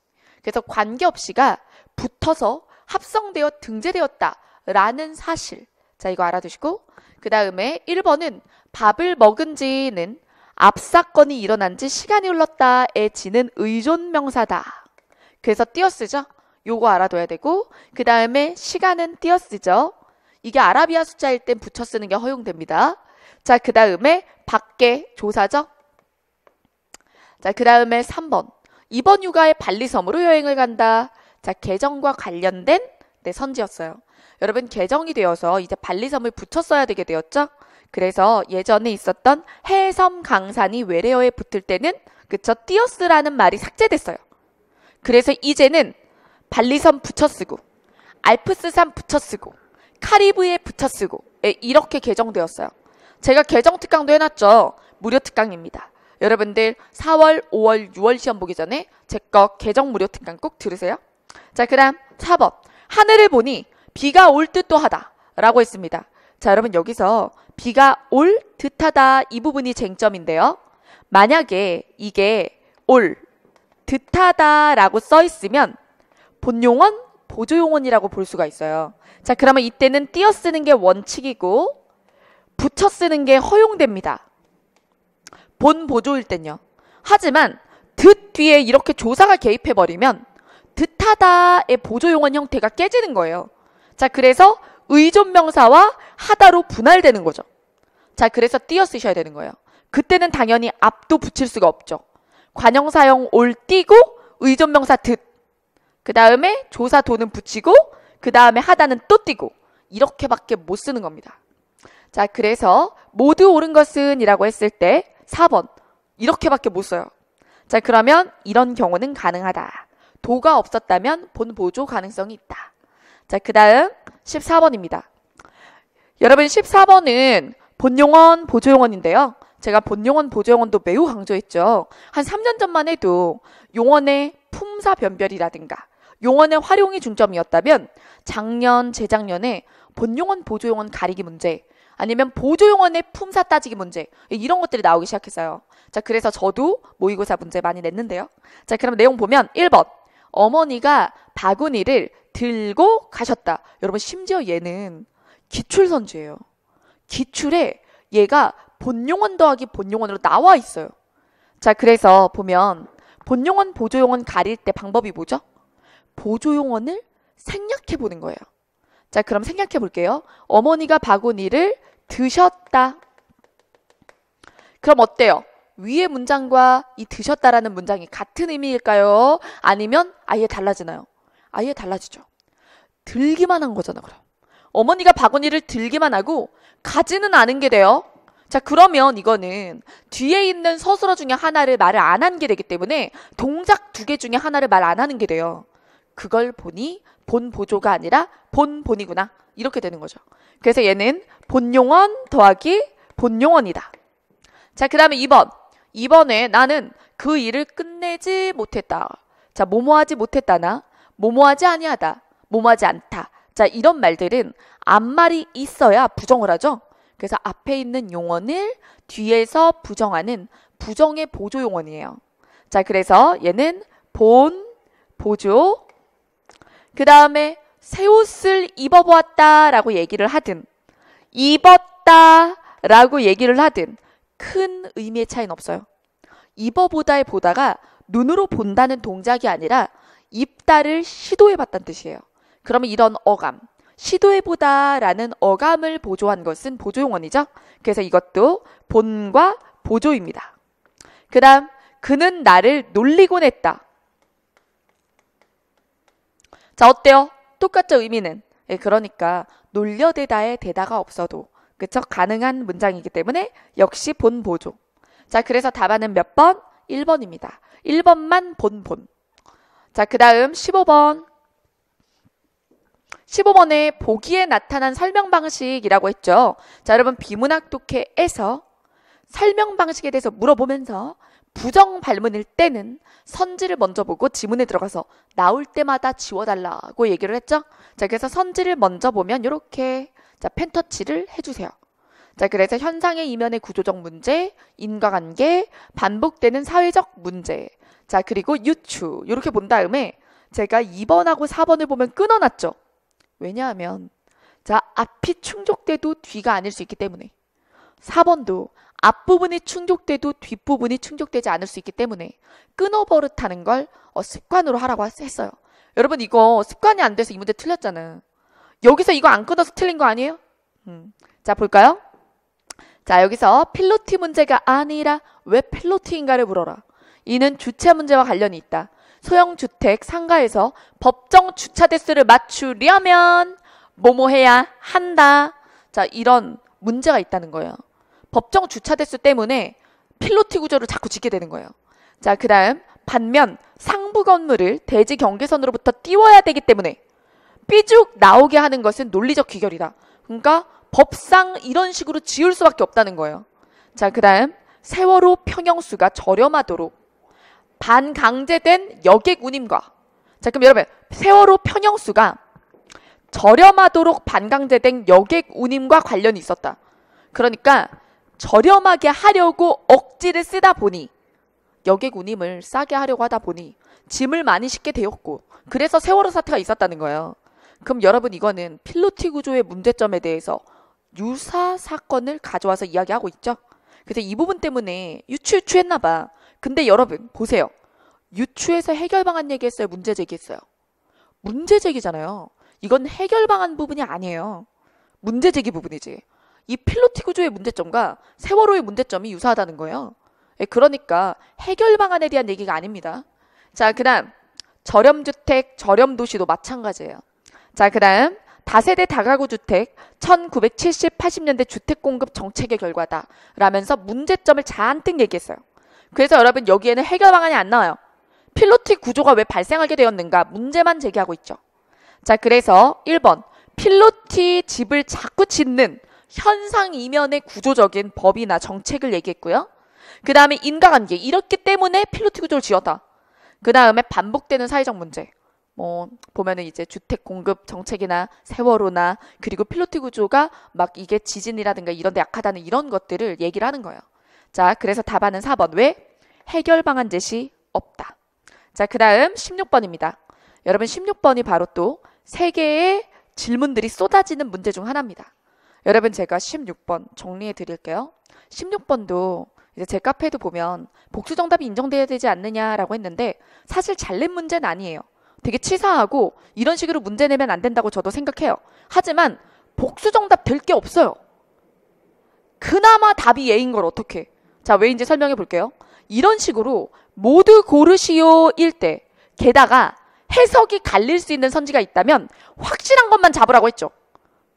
그래서 관계없이가 붙어서 합성되어 등재되었다라는 사실. 자, 이거 알아두시고 그 다음에 1번은 밥을 먹은 지는 앞 사건이 일어난 지 시간이 흘렀다에 지는 의존 명사다. 그래서 띄어쓰죠. 요거 알아둬야 되고 그 다음에 시간은 띄어 쓰죠. 이게 아라비아 숫자일 땐 붙여 쓰는 게 허용됩니다. 자, 그 다음에 밖에 조사죠. 자, 그 다음에 3번. 이번 휴가에 발리섬으로 여행을 간다. 자, 계정과 관련된 네, 선지였어요. 여러분, 계정이 되어서 이제 발리섬을 붙여 써야 되게 되었죠? 그래서 예전에 있었던 해섬 강산이 외래어에 붙을 때는 그쵸 띄어쓰라는 말이 삭제됐어요. 그래서 이제는 발리선 붙여 쓰고 알프스산 붙여 쓰고 카리브해 붙여 쓰고 예, 이렇게 개정되었어요. 제가 개정 특강도 해놨죠. 무료 특강입니다. 여러분들 4월, 5월, 6월 시험 보기 전에 제 거 개정 무료 특강 꼭 들으세요. 자 그다음 4번 하늘을 보니 비가 올 듯도 하다 라고 했습니다. 자 여러분 여기서 비가 올 듯하다 이 부분이 쟁점인데요. 만약에 이게 올 듯하다 라고 써 있으면 본용언, 보조용언이라고 볼 수가 있어요. 자, 그러면 이때는 띄어 쓰는 게 원칙이고 붙여 쓰는 게 허용됩니다. 본 보조일 땐요. 하지만 듯 뒤에 이렇게 조사가 개입해 버리면 듯하다의 보조용언 형태가 깨지는 거예요. 자, 그래서 의존명사와 하다로 분할되는 거죠. 자, 그래서 띄어 쓰셔야 되는 거예요. 그때는 당연히 앞도 붙일 수가 없죠. 관형사형 올 띄고 의존명사 듯그 다음에 조사 도는 붙이고 그 다음에 하다는또 띄고 이렇게밖에 못 쓰는 겁니다. 자 그래서 모두 옳은 것은 이라고 했을 때 4번 이렇게밖에 못 써요. 자 그러면 이런 경우는 가능하다. 도가 없었다면 본 보조 가능성이 있다. 자 그 다음 14번입니다. 여러분 14번은 본용원 보조용원인데요. 제가 본용원 보조용원도 매우 강조했죠. 한 3년 전만 해도 용언의 품사 변별이라든가 용언의 활용이 중점이었다면 작년, 재작년에 본용언, 보조용언 가리기 문제, 아니면 보조용언의 품사 따지기 문제 이런 것들이 나오기 시작했어요. 자, 그래서 저도 모의고사 문제 많이 냈는데요. 자, 그럼 내용 보면 1번 어머니가 바구니를 들고 가셨다. 여러분 심지어 얘는 기출선주예요. 기출에 얘가 본용언 더하기 본용언으로 나와 있어요. 자, 그래서 보면 본용언 보조용언 가릴 때 방법이 뭐죠? 보조 용언을 생략해 보는 거예요. 자, 그럼 생략해 볼게요. 어머니가 바구니를 드셨다. 그럼 어때요? 위의 문장과 이 드셨다라는 문장이 같은 의미일까요? 아니면 아예 달라지나요? 아예 달라지죠. 들기만 한 거잖아, 그럼. 어머니가 바구니를 들기만 하고 가지는 않은 게 돼요. 자, 그러면 이거는 뒤에 있는 서술어 중에 하나를 말을 안 한 게 되기 때문에 동작 두 개 중에 하나를 말 안 하는 게 돼요. 그걸 보니 본 보조가 아니라 본 본이구나. 이렇게 되는 거죠. 그래서 얘는 본용원 더하기 본용원이다. 자, 그 다음에 2번. 2번에 나는 그 일을 끝내지 못했다. 자, 모모하지 못했다나 모모하지 아니하다. 모모하지 않다. 자, 이런 말들은 앞말이 있어야 부정을 하죠. 그래서 앞에 있는 용언을 뒤에서 부정하는 부정의 보조 용언이에요. 자, 그래서 얘는 본, 보조, 그 다음에 새 옷을 입어보았다 라고 얘기를 하든 입었다 라고 얘기를 하든 큰 의미의 차이는 없어요. 입어보다의 보다가 눈으로 본다는 동작이 아니라 입다를 시도해봤다는 뜻이에요. 그러면 이런 어감, 시도해보다라는 어감을 보조한 것은 보조용언이죠. 그래서 이것도 본과 보조입니다. 그 다음, 그는 나를 놀리곤 했다. 자, 어때요? 똑같죠, 의미는. 예, 그러니까 놀려대다에 대다가 없어도 그쵸? 가능한 문장이기 때문에 역시 본 보조. 자, 그래서 답안은 몇 번? 1번입니다. 1번만 본 본. 자, 그다음 15번. 15번에 보기에 나타난 설명 방식이라고 했죠. 자, 여러분 비문학 독해에서 설명 방식에 대해서 물어보면서 부정 발문일 때는 선지를 먼저 보고 지문에 들어가서 나올 때마다 지워달라고 얘기를 했죠. 자, 그래서 선지를 먼저 보면 이렇게 자, 펜터치를 해주세요. 자, 그래서 현상의 이면의 구조적 문제, 인과관계, 반복되는 사회적 문제, 자, 그리고 유추, 이렇게 본 다음에 제가 2번하고 4번을 보면 끊어놨죠. 왜냐하면, 자, 앞이 충족돼도 뒤가 아닐 수 있기 때문에. 4번도 앞부분이 충족돼도 뒷부분이 충족되지 않을 수 있기 때문에 끊어버릇하는 걸 어, 습관으로 하라고 했어요. 여러분 이거 습관이 안 돼서 이 문제 틀렸잖아. 여기서 이거 안 끊어서 틀린 거 아니에요? 음. 자 볼까요? 자 여기서 필로티 문제가 아니라 왜 필로티인가를 물어라. 이는 주체 문제와 관련이 있다. 소형 주택 상가에서 법정 주차 대수를 맞추려면 뭐뭐 해야 한다. 자 이런 문제가 있다는 거예요. 법정 주차 대수 때문에 필로티 구조를 자꾸 짓게 되는 거예요. 자, 그다음 반면 상부 건물을 대지 경계선으로부터 띄워야 되기 때문에 삐죽 나오게 하는 것은 논리적 귀결이다. 그러니까 법상 이런 식으로 지을 수밖에 없다는 거예요. 자, 그다음 세월호 평형수가 저렴하도록 반강제된 여객 운임과 자, 그럼 여러분 세월호 평형수가 저렴하도록 반강제된 여객 운임과 관련이 있었다. 그러니까 저렴하게 하려고 억지를 쓰다 보니 여객 운임을 싸게 하려고 하다 보니 짐을 많이 싣게 되었고 그래서 세월호 사태가 있었다는 거예요. 그럼 여러분 이거는 필로티 구조의 문제점에 대해서 유사 사건을 가져와서 이야기하고 있죠. 그래서 이 부분 때문에 유추유추했나 봐. 근데 여러분 보세요. 유추해서 해결 방안 얘기했어요. 문제 제기했어요. 문제 제기잖아요. 이건 해결 방안 부분이 아니에요. 문제 제기 부분이지. 이 필로티 구조의 문제점과 세월호의 문제점이 유사하다는 거예요. 예, 그러니까 해결 방안에 대한 얘기가 아닙니다. 자, 그다음 저렴 주택, 저렴 도시도 마찬가지예요. 자, 그다음 다세대 다가구 주택 1970, 80년대 주택 공급 정책의 결과다. 라면서 문제점을 잔뜩 얘기했어요. 그래서 여러분 여기에는 해결 방안이 안 나와요. 필로티 구조가 왜 발생하게 되었는가 문제만 제기하고 있죠. 자, 그래서 1번 필로티 집을 자꾸 짓는 현상 이면의 구조적인 법이나 정책을 얘기했고요. 그 다음에 인과관계 이렇기 때문에 필로티 구조를 지었다. 그 다음에 반복되는 사회적 문제. 뭐 보면은 이제 주택 공급 정책이나 세월호나 그리고 필로티 구조가 막 이게 지진이라든가 이런 데 약하다는 이런 것들을 얘기를 하는 거예요. 자, 그래서 답안은 4번. 왜? 해결 방안 제시 없다. 자, 그다음 16번입니다. 여러분 16번이 바로 또 세 개의 질문들이 쏟아지는 문제 중 하나입니다. 여러분 제가 16번 정리해 드릴게요. 16번도 이제 제카페도 보면 복수 정답이 인정돼야 되지 않느냐라고 했는데 사실 잘 낸 문제는 아니에요. 되게 치사하고 이런 식으로 문제 내면 안 된다고 저도 생각해요. 하지만 복수 정답 될 게 없어요. 그나마 답이 예인 걸 어떻게? 자, 왜인지 설명해 볼게요. 이런 식으로 모두 고르시오일 때 게다가 해석이 갈릴 수 있는 선지가 있다면 확실한 것만 잡으라고 했죠.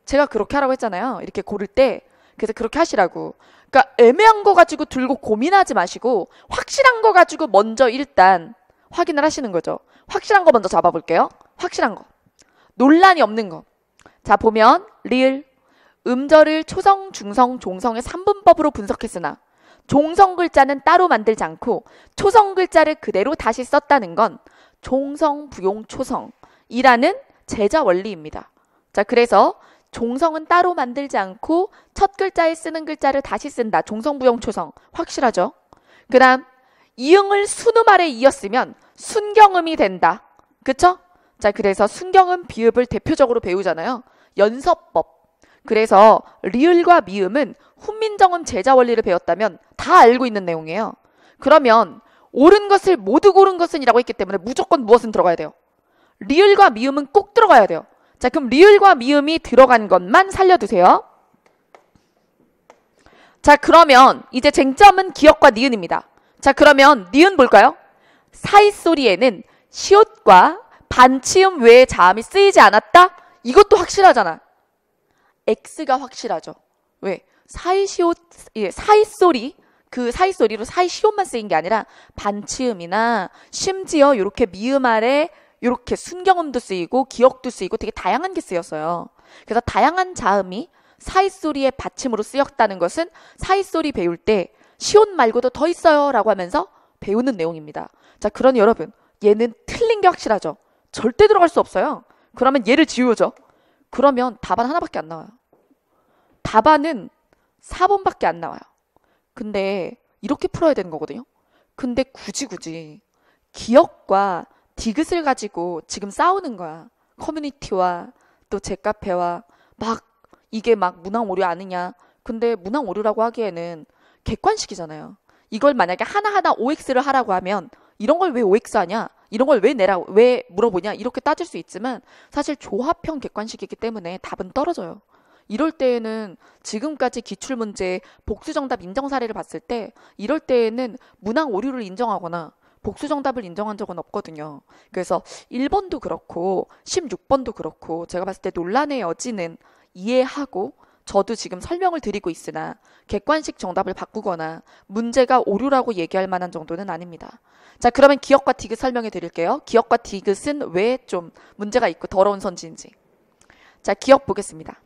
제가 그렇게 하라고 했잖아요. 이렇게 고를 때. 그래서 그렇게 하시라고. 그러니까 애매한 거 가지고 들고 고민하지 마시고 확실한 거 가지고 먼저 일단 확인을 하시는 거죠. 확실한 거 먼저 잡아볼게요. 확실한 거. 논란이 없는 거. 자, 보면 리을 음절을 초성, 중성, 종성의 3분법으로 분석했으나 종성 글자는 따로 만들지 않고 초성 글자를 그대로 다시 썼다는 건 종성 부용 초성이라는 제자 원리입니다. 자, 그래서 종성은 따로 만들지 않고 첫 글자에 쓰는 글자를 다시 쓴다. 종성, 부형, 초성. 확실하죠? 그 다음, 이응을 순음 아래 이었으면 순경음이 된다. 그쵸? 자, 그래서 순경음 비읍을 대표적으로 배우잖아요. 연서법. 그래서 리을과 미음은 훈민정음 제자 원리를 배웠다면 다 알고 있는 내용이에요. 그러면 옳은 것을 모두 고른 것은이라고 했기 때문에 무조건 무엇은 들어가야 돼요? 리을과 미음은 꼭 들어가야 돼요. 자, 그럼 리을과 미음이 들어간 것만 살려두세요. 자, 그러면 이제 쟁점은 기억과 니은입니다. 자, 그러면 니은 볼까요? 사이소리에는 시옷과 반치음 외의 자음이 쓰이지 않았다? 이것도 확실하잖아. X가 확실하죠. 왜? 사이시옷, 예, 사이소리, 그 사이소리로 사이시옷만 쓰인 게 아니라 반치음이나 심지어 이렇게 미음 아래 이렇게 순경음도 쓰이고 기억도 쓰이고 되게 다양한 게 쓰였어요. 그래서 다양한 자음이 사이소리의 받침으로 쓰였다는 것은 사이소리 배울 때 시온 말고도 더 있어요 라고 하면서 배우는 내용입니다. 자, 그러니 여러분, 얘는 틀린 게 확실하죠? 절대 들어갈 수 없어요. 그러면 얘를 지우죠? 그러면 답안 하나밖에 안 나와요. 답안은 4번밖에 안 나와요. 근데 이렇게 풀어야 되는 거거든요. 근데 굳이 굳이 기억과 디귿을 가지고 지금 싸우는 거야. 커뮤니티와 또 제 카페와 막 이게 막 문항 오류 아니냐. 근데 문항 오류라고 하기에는 객관식이잖아요. 이걸 만약에 하나하나 OX를 하라고 하면 이런 걸 왜 OX 하냐? 이런 걸 왜 내라, 왜 물어보냐? 이렇게 따질 수 있지만 사실 조합형 객관식이기 때문에 답은 떨어져요. 이럴 때에는 지금까지 기출문제 복수정답 인정 사례를 봤을 때 이럴 때에는 문항 오류를 인정하거나 복수 정답을 인정한 적은 없거든요. 그래서 1번도 그렇고 16번도 그렇고 제가 봤을 때 논란의 여지는 이해하고 저도 지금 설명을 드리고 있으나 객관식 정답을 바꾸거나 문제가 오류라고 얘기할 만한 정도는 아닙니다. 자, 그러면 기억과 디귿 설명해 드릴게요. 기억과 디귿은 왜 좀 문제가 있고 더러운 선지인지. 자, 기억 보겠습니다.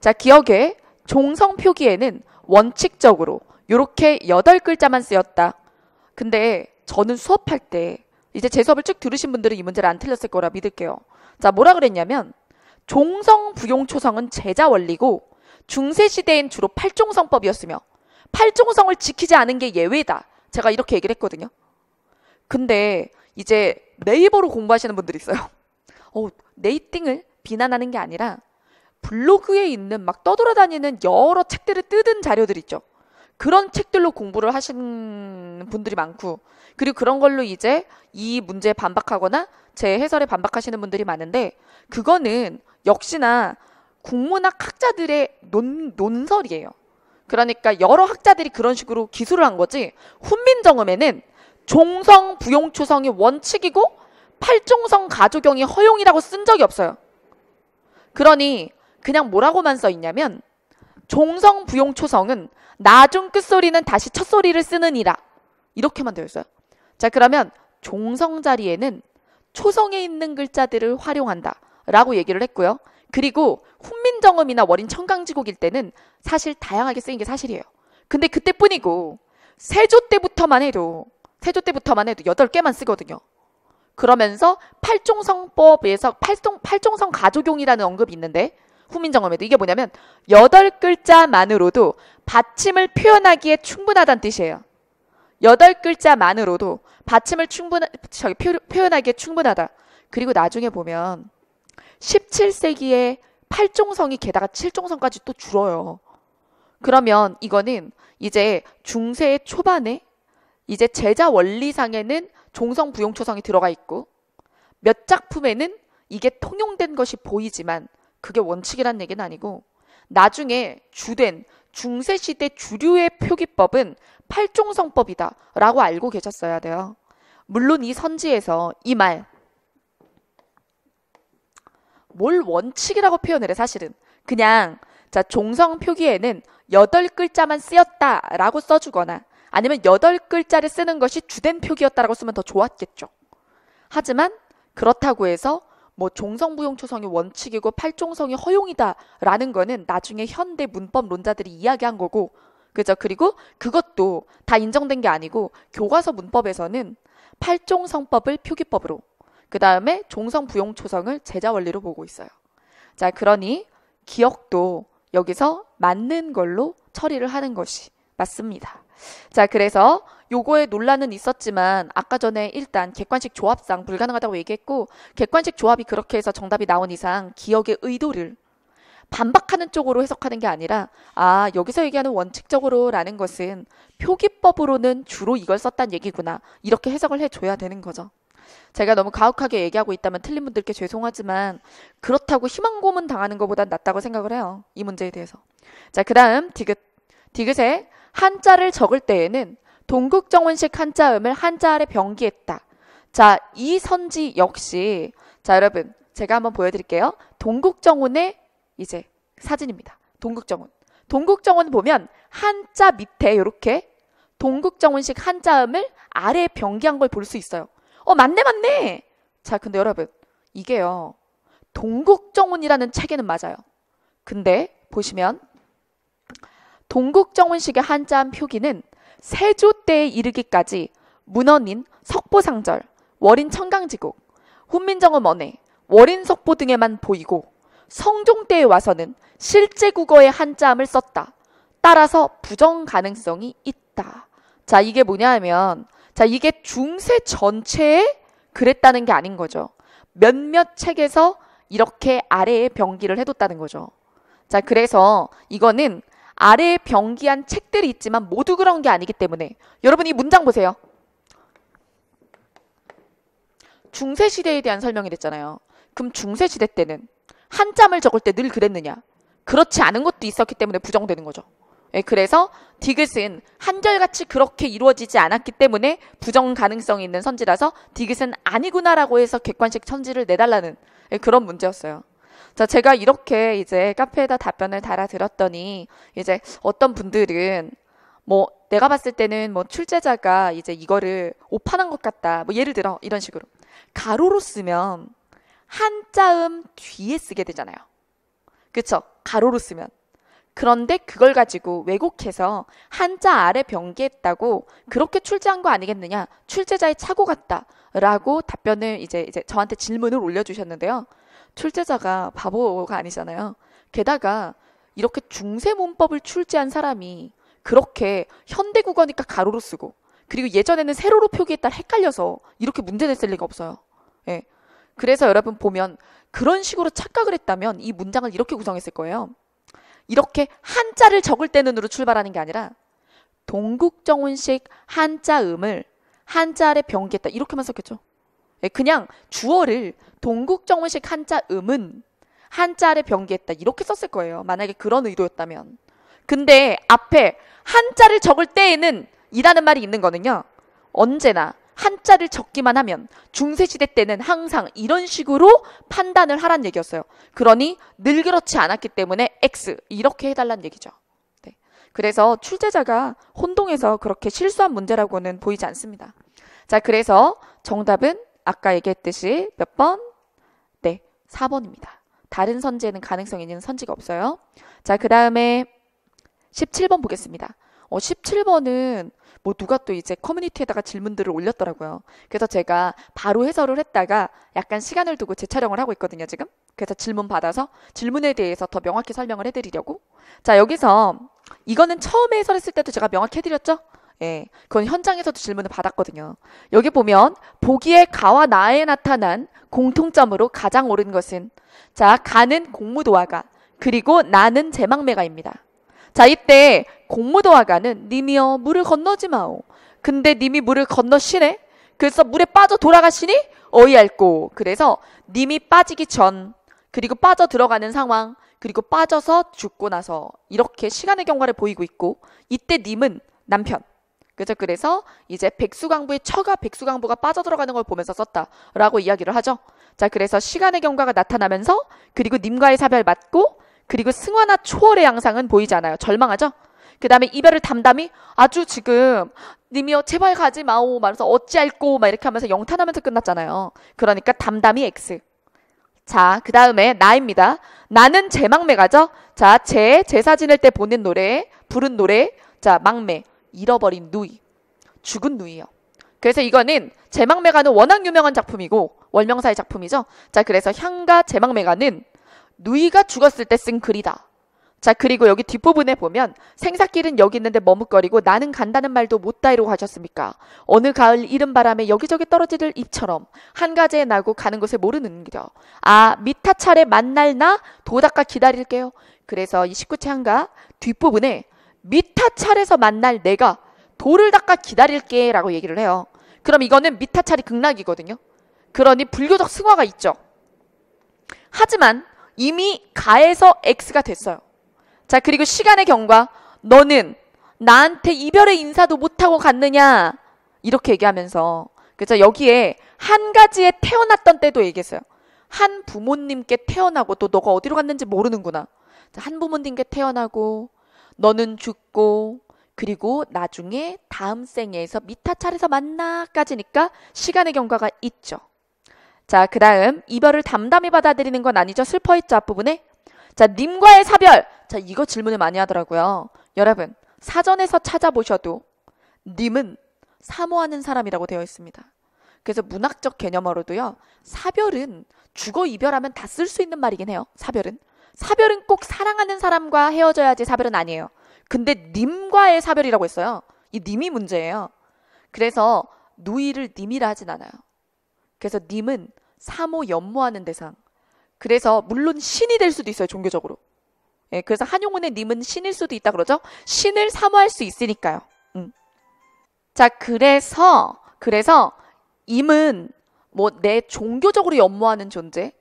자, 기억의 종성 표기에는 원칙적으로 이렇게 8 글자만 쓰였다. 근데 저는 수업할 때 이제 제 수업을 쭉 들으신 분들은 이 문제를 안 틀렸을 거라 믿을게요. 자, 뭐라 그랬냐면 종성 부용 초성은 제자 원리고 중세 시대엔 주로 팔종성법이었으며 팔종성을 지키지 않은 게 예외다. 제가 이렇게 얘기를 했거든요. 근데 이제 네이버로 공부하시는 분들이 있어요. 어, 네이팅을 비난하는 게 아니라 블로그에 있는 막 떠돌아다니는 여러 책들을 뜯은 자료들 있죠. 그런 책들로 공부를 하시는 분들이 많고 그리고 그런 걸로 이제 이 문제에 반박하거나 제 해설에 반박하시는 분들이 많은데 그거는 역시나 국문학 학자들의 논, 논설이에요. 그러니까 여러 학자들이 그런 식으로 기술을 한 거지 훈민정음에는 종성 부용추성이 원칙이고 팔종성 가조경이 허용이라고 쓴 적이 없어요. 그러니 그냥 뭐라고만 써 있냐면 종성 부용초성은 나중 끝소리는 다시 첫소리를 쓰느니라 이렇게만 되어 있어요. 자, 그러면 종성 자리에는 초성에 있는 글자들을 활용한다 라고 얘기를 했고요. 그리고 훈민정음이나 월인 청강지곡일 때는 사실 다양하게 쓰인 게 사실이에요. 근데 그때뿐이고 세조 때부터만 해도 세조 때부터만 해도 8 개만 쓰거든요. 그러면서 팔종성법에서 팔종, 팔종성 가족용이라는 언급이 있는데 후민정음에도 이게 뭐냐면 여덟 글자만으로도 받침을 표현하기에 충분하다는 뜻이에요. 여덟 글자만으로도 받침을 충분 저기 표현하기에 충분하다. 그리고 나중에 보면 17세기에 8종성이 게다가 7종성까지 또 줄어요. 그러면 이거는 이제 중세 초반에 이제 제자 원리상에는 종성 부용초성이 들어가 있고 몇 작품에는 이게 통용된 것이 보이지만 그게 원칙이란 얘기는 아니고 나중에 주된 중세시대 주류의 표기법은 팔종성법이다 라고 알고 계셨어야 돼요. 물론 이 선지에서 이 말, 뭘 원칙이라고 표현을 해, 사실은. 그냥, 자, 종성 표기에는 여덟 글자만 쓰였다 라고 써주거나 아니면 여덟 글자를 쓰는 것이 주된 표기였다라고 쓰면 더 좋았겠죠. 하지만 그렇다고 해서 뭐 종성부용 초성이 원칙이고 팔종성이 허용이다라는 거는 나중에 현대 문법론자들이 이야기한 거고 그죠? 그리고 그것도 다 인정된 게 아니고 교과서 문법에서는 팔종성법을 표기법으로 그 다음에 종성부용초성을 제자원리로 보고 있어요. 자 그러니 기억도 여기서 맞는 걸로 처리를 하는 것이 맞습니다. 자, 그래서 요거에 논란은 있었지만 아까 전에 일단 객관식 조합상 불가능하다고 얘기했고 객관식 조합이 그렇게 해서 정답이 나온 이상 기억의 의도를 반박하는 쪽으로 해석하는 게 아니라 아 여기서 얘기하는 원칙적으로라는 것은 표기법으로는 주로 이걸 썼단 얘기구나 이렇게 해석을 해줘야 되는 거죠. 제가 너무 가혹하게 얘기하고 있다면 틀린 분들께 죄송하지만 그렇다고 희망 고문 당하는 것보단 낫다고 생각을 해요. 이 문제에 대해서. 자, 그 다음 디귿. 디귿의 한자를 적을 때에는 동국정원식 한자음을 한자 아래 병기했다. 자, 이 선지 역시 자, 여러분 제가 한번 보여드릴게요. 동국정원의 이제 사진입니다. 동국정원. 동국정원 보면 한자 밑에 이렇게 동국정원식 한자음을 아래 병기한 걸 볼 수 있어요. 어, 맞네, 맞네! 자, 근데 여러분, 이게요. 동국정원이라는 책에는 맞아요. 근데 보시면 동국정운식의 한자한 표기는 세조 때에 이르기까지 문헌인 석보상절, 월인 청강지국, 훈민정음 원회 월인 석보 등에만 보이고 성종 때에 와서는 실제 국어의 한자함을 썼다. 따라서 부정 가능성이 있다. 자, 이게 뭐냐 하면 자, 이게 중세 전체에 그랬다는 게 아닌 거죠. 몇몇 책에서 이렇게 아래에 병기를 해뒀다는 거죠. 자, 그래서 이거는 아래에 병기한 책들이 있지만 모두 그런 게 아니기 때문에 여러분 이 문장 보세요. 중세시대에 대한 설명이 됐잖아요. 그럼 중세시대 때는 한참을 적을 때 늘 그랬느냐? 그렇지 않은 것도 있었기 때문에 부정되는 거죠. 예, 그래서 디귿은 한결같이 그렇게 이루어지지 않았기 때문에 부정 가능성이 있는 선지라서 디귿은 아니구나라고 해서 객관식 선지를 내달라는 예, 그런 문제였어요. 자, 제가 이렇게 이제 카페에다 답변을 달아드렸더니 이제 어떤 분들은 뭐 내가 봤을 때는 뭐 출제자가 이제 이거를 오판한 것 같다. 뭐 예를 들어 이런 식으로 가로로 쓰면 한자음 뒤에 쓰게 되잖아요. 그쵸? 가로로 쓰면. 그런데 그걸 가지고 왜곡해서 한자 아래 변기했다고 그렇게 출제한 거 아니겠느냐? 출제자의 착오 같다라고 답변을 이제 이제 저한테 질문을 올려주셨는데요. 출제자가 바보가 아니잖아요. 게다가 이렇게 중세 문법을 출제한 사람이 그렇게 현대 국어니까 가로로 쓰고 그리고 예전에는 세로로 표기에 따 헷갈려서 이렇게 문제 냈을 리가 없어요. 예. 그래서 여러분 보면 그런 식으로 착각을 했다면 이 문장을 이렇게 구성했을 거예요. 이렇게 한자를 적을 때 눈으로 출발하는 게 아니라 동국정원식 한자음을 한자 아래 병기했다 이렇게만 썼겠죠. 예, 그냥 주어를 동국정원식 한자 음은 한자를 변기했다 이렇게 썼을 거예요. 만약에 그런 의도였다면. 근데 앞에 한자를 적을 때에는 이라는 말이 있는 거는요. 언제나 한자를 적기만 하면 중세시대 때는 항상 이런 식으로 판단을 하란 얘기였어요. 그러니 늘 그렇지 않았기 때문에 X 이렇게 해달란 얘기죠. 네. 그래서 출제자가 혼동해서 그렇게 실수한 문제라고는 보이지 않습니다. 자, 그래서 정답은 아까 얘기했듯이 몇 번? 네, 4번입니다. 다른 선지에는 가능성 이 있는 선지가 없어요. 자, 그 다음에 17번 보겠습니다. 어, 17번은 뭐 누가 또 이제 커뮤니티에다가 질문들을 올렸더라고요. 그래서 제가 바로 해설을 했다가 약간 시간을 두고 재촬영을 하고 있거든요, 지금. 그래서 질문 받아서 질문에 대해서 더 명확히 설명을 해드리려고. 자, 여기서 이거는 처음에 해설했을 때도 제가 명확히 해드렸죠? 예, 그건 현장에서도 질문을 받았거든요. 여기 보면 보기에 가와 나에 나타난 공통점으로 가장 오른 것은 자 가는 공무도화가 그리고 나는 제망매가입니다. 자 이때 공무도화가는 님이여 물을 건너지 마오. 근데 님이 물을 건너시네. 그래서 물에 빠져 돌아가시니 어이할꼬. 그래서 님이 빠지기 전 그리고 빠져 들어가는 상황 그리고 빠져서 죽고 나서 이렇게 시간의 경과를 보이고 있고 이때 님은 남편 그죠? 그래서 이제 백수광부의 처가 백수광부가 빠져들어가는 걸 보면서 썼다라고 이야기를 하죠. 자, 그래서 시간의 경과가 나타나면서 그리고 님과의 사별 맞고 그리고 승화나 초월의 양상은 보이지 않아요. 절망하죠? 그 다음에 이별을 담담히 아주 지금 님이요 제발 가지 마오 말면서 어찌할꼬 막 이렇게 하면서 영탄하면서 끝났잖아요. 그러니까 담담히 X. 자, 그 다음에 나입니다. 나는 제막매가죠 자, 제, 제사 지낼 때 보낸 노래, 부른 노래, 자, 막매 잃어버린 누이, 죽은 누이요. 그래서 이거는 제망매가는 워낙 유명한 작품이고 월명사의 작품이죠. 자, 그래서 향가 제망매가는 누이가 죽었을 때 쓴 글이다. 자, 그리고 여기 뒷부분에 보면 생사길은 여기 있는데 머뭇거리고 나는 간다는 말도 못다 이러고 하셨습니까? 어느 가을 이른 바람에 여기저기 떨어지들 잎처럼 한 가지에 나고 가는 곳에 모르는 겨. 아, 미타 차례 만날 나 도닥가 기다릴게요. 그래서 이 19채 한가 뒷부분에 미타찰에서 만날 내가 돌을 닦아 기다릴게 라고 얘기를 해요. 그럼 이거는 미타찰이 극락이거든요. 그러니 불교적 승화가 있죠. 하지만 이미 가에서 X가 됐어요. 자 그리고 시간의 경과 너는 나한테 이별의 인사도 못하고 갔느냐 이렇게 얘기하면서 그죠 여기에 한 가지에 태어났던 때도 얘기했어요. 한 부모님께 태어나고 또 너가 어디로 갔는지 모르는구나. 한 부모님께 태어나고 너는 죽고 그리고 나중에 다음 생에서 미타 차례에서 만나까지니까 시간의 경과가 있죠. 자, 그 다음 이별을 담담히 받아들이는 건 아니죠. 슬퍼했죠 앞부분에. 자, 님과의 사별. 자, 이거 질문을 많이 하더라고요. 여러분, 사전에서 찾아보셔도 님은 사모하는 사람이라고 되어 있습니다. 그래서 문학적 개념으로도요, 사별은 죽어 이별하면 다 쓸 수 있는 말이긴 해요. 사별은. 사별은 꼭 사랑하는 사람과 헤어져야지 사별은 아니에요. 근데 님과의 사별이라고 했어요. 이 님이 문제예요. 그래서 누이를 님이라 하진 않아요. 그래서 님은 사모 연모하는 대상. 그래서 물론 신이 될 수도 있어요, 종교적으로. 예, 그래서 한용운의 님은 신일 수도 있다 그러죠. 신을 사모할 수 있으니까요. 음. 자, 그래서 그래서 임은 뭐 내 종교적으로 연모하는 존재.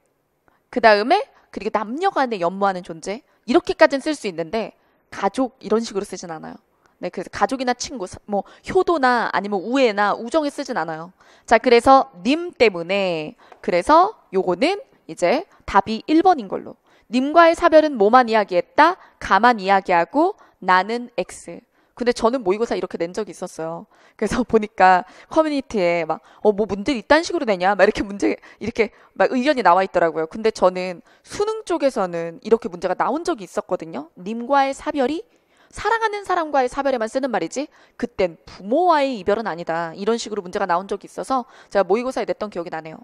그 다음에 그리고 남녀 간에 연모하는 존재 이렇게까지는 쓸 수 있는데 가족 이런 식으로 쓰진 않아요. 네, 그래서 가족이나 친구, 뭐 효도나 아니면 우애나 우정에 쓰진 않아요. 자, 그래서 님 때문에 그래서 요거는 이제 답이 1번인 걸로. 님과의 사별은 뭐만 이야기했다? 가만 이야기하고 나는 X. 근데 저는 모의고사 이렇게 낸 적이 있었어요. 그래서 보니까 커뮤니티에 막, 어, 뭐 문제 이딴 식으로 내냐? 막 이렇게 문제, 이렇게 막 의견이 나와 있더라고요. 근데 저는 수능 쪽에서는 이렇게 문제가 나온 적이 있었거든요. 님과의 사별이 사랑하는 사람과의 사별에만 쓰는 말이지 그땐 부모와의 이별은 아니다. 이런 식으로 문제가 나온 적이 있어서 제가 모의고사에 냈던 기억이 나네요.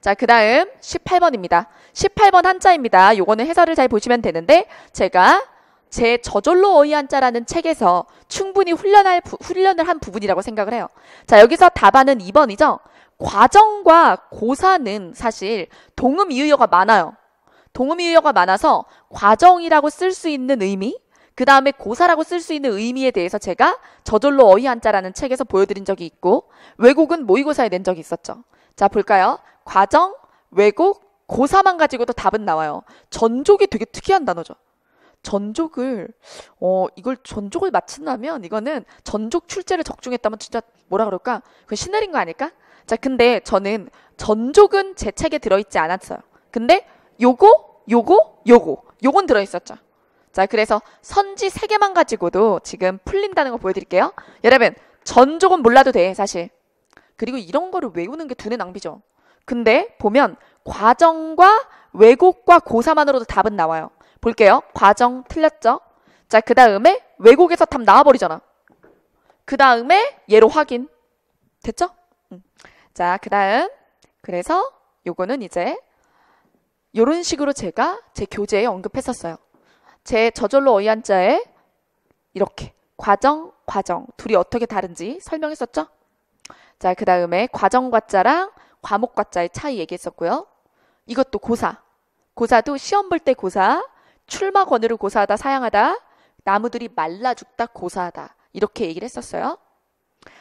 자, 그 다음 18번입니다. 18번 한자입니다. 요거는 해설을 잘 보시면 되는데 제가 제 저절로 어이한 자라는 책에서 충분히 훈련할 부, 훈련을 한 부분이라고 생각을 해요. 자, 여기서 답안은 2번이죠. 과정과 고사는 사실 동음 이유어가 많아요. 동음 이유어가 많아서 과정이라고 쓸 수 있는 의미, 그 다음에 고사라고 쓸 수 있는 의미에 대해서 제가 저절로 어이한자라는 책에서 보여드린 적이 있고 왜곡은 모의고사에 낸 적이 있었죠. 자 볼까요? 과정, 왜곡, 고사만 가지고도 답은 나와요. 전족이 되게 특이한 단어죠. 전족을 어 이걸 전족을 맞친다면 이거는 전족 출제를 적중했다면 진짜 뭐라 그럴까? 그 신내린 거 아닐까? 자, 근데 저는 전족은 제 책에 들어있지 않았어요. 근데 요거, 요거, 요거, 요건 들어있었죠. 자, 그래서 선지 세 개만 가지고도 지금 풀린다는 거 보여드릴게요. 여러분, 전족은 몰라도 돼, 사실. 그리고 이런 거를 외우는 게 두뇌 낭비죠. 근데 보면 과정과 왜곡과 고사만으로도 답은 나와요. 볼게요. 과정 틀렸죠? 자, 그 다음에 왜곡에서 답 나와버리잖아. 그 다음에 얘로 확인. 됐죠? 자, 그 다음. 그래서 요거는 이제 요런 식으로 제가 제 교재에 언급했었어요. 제 저절로 어이한자에 이렇게 과정, 과정 둘이 어떻게 다른지 설명했었죠? 자, 그 다음에 과정과자랑 과목과자의 차이 얘기했었고요. 이것도 고사. 고사도 시험 볼 때 고사, 출마 권유를 고사하다 사양하다 나무들이 말라 죽다 고사하다 이렇게 얘기를 했었어요.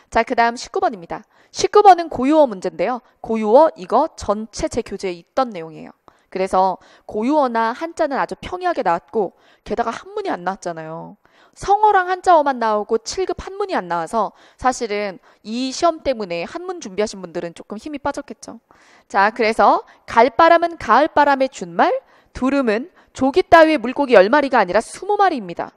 자, 그 다음 19번입니다. 19번은 고유어 문제인데요. 고유어 이거 전체 제 교재에 있던 내용이에요. 그래서 고유어나 한자는 아주 평이하게 나왔고 게다가 한문이 안 나왔잖아요. 성어랑 한자어만 나오고 7급 한문이 안 나와서 사실은 이 시험 때문에 한문 준비하신 분들은 조금 힘이 빠졌겠죠. 자, 그래서 갈바람은 가을바람의 준말, 두름은 조기 따위의 물고기 10마리가 아니라 20마리입니다.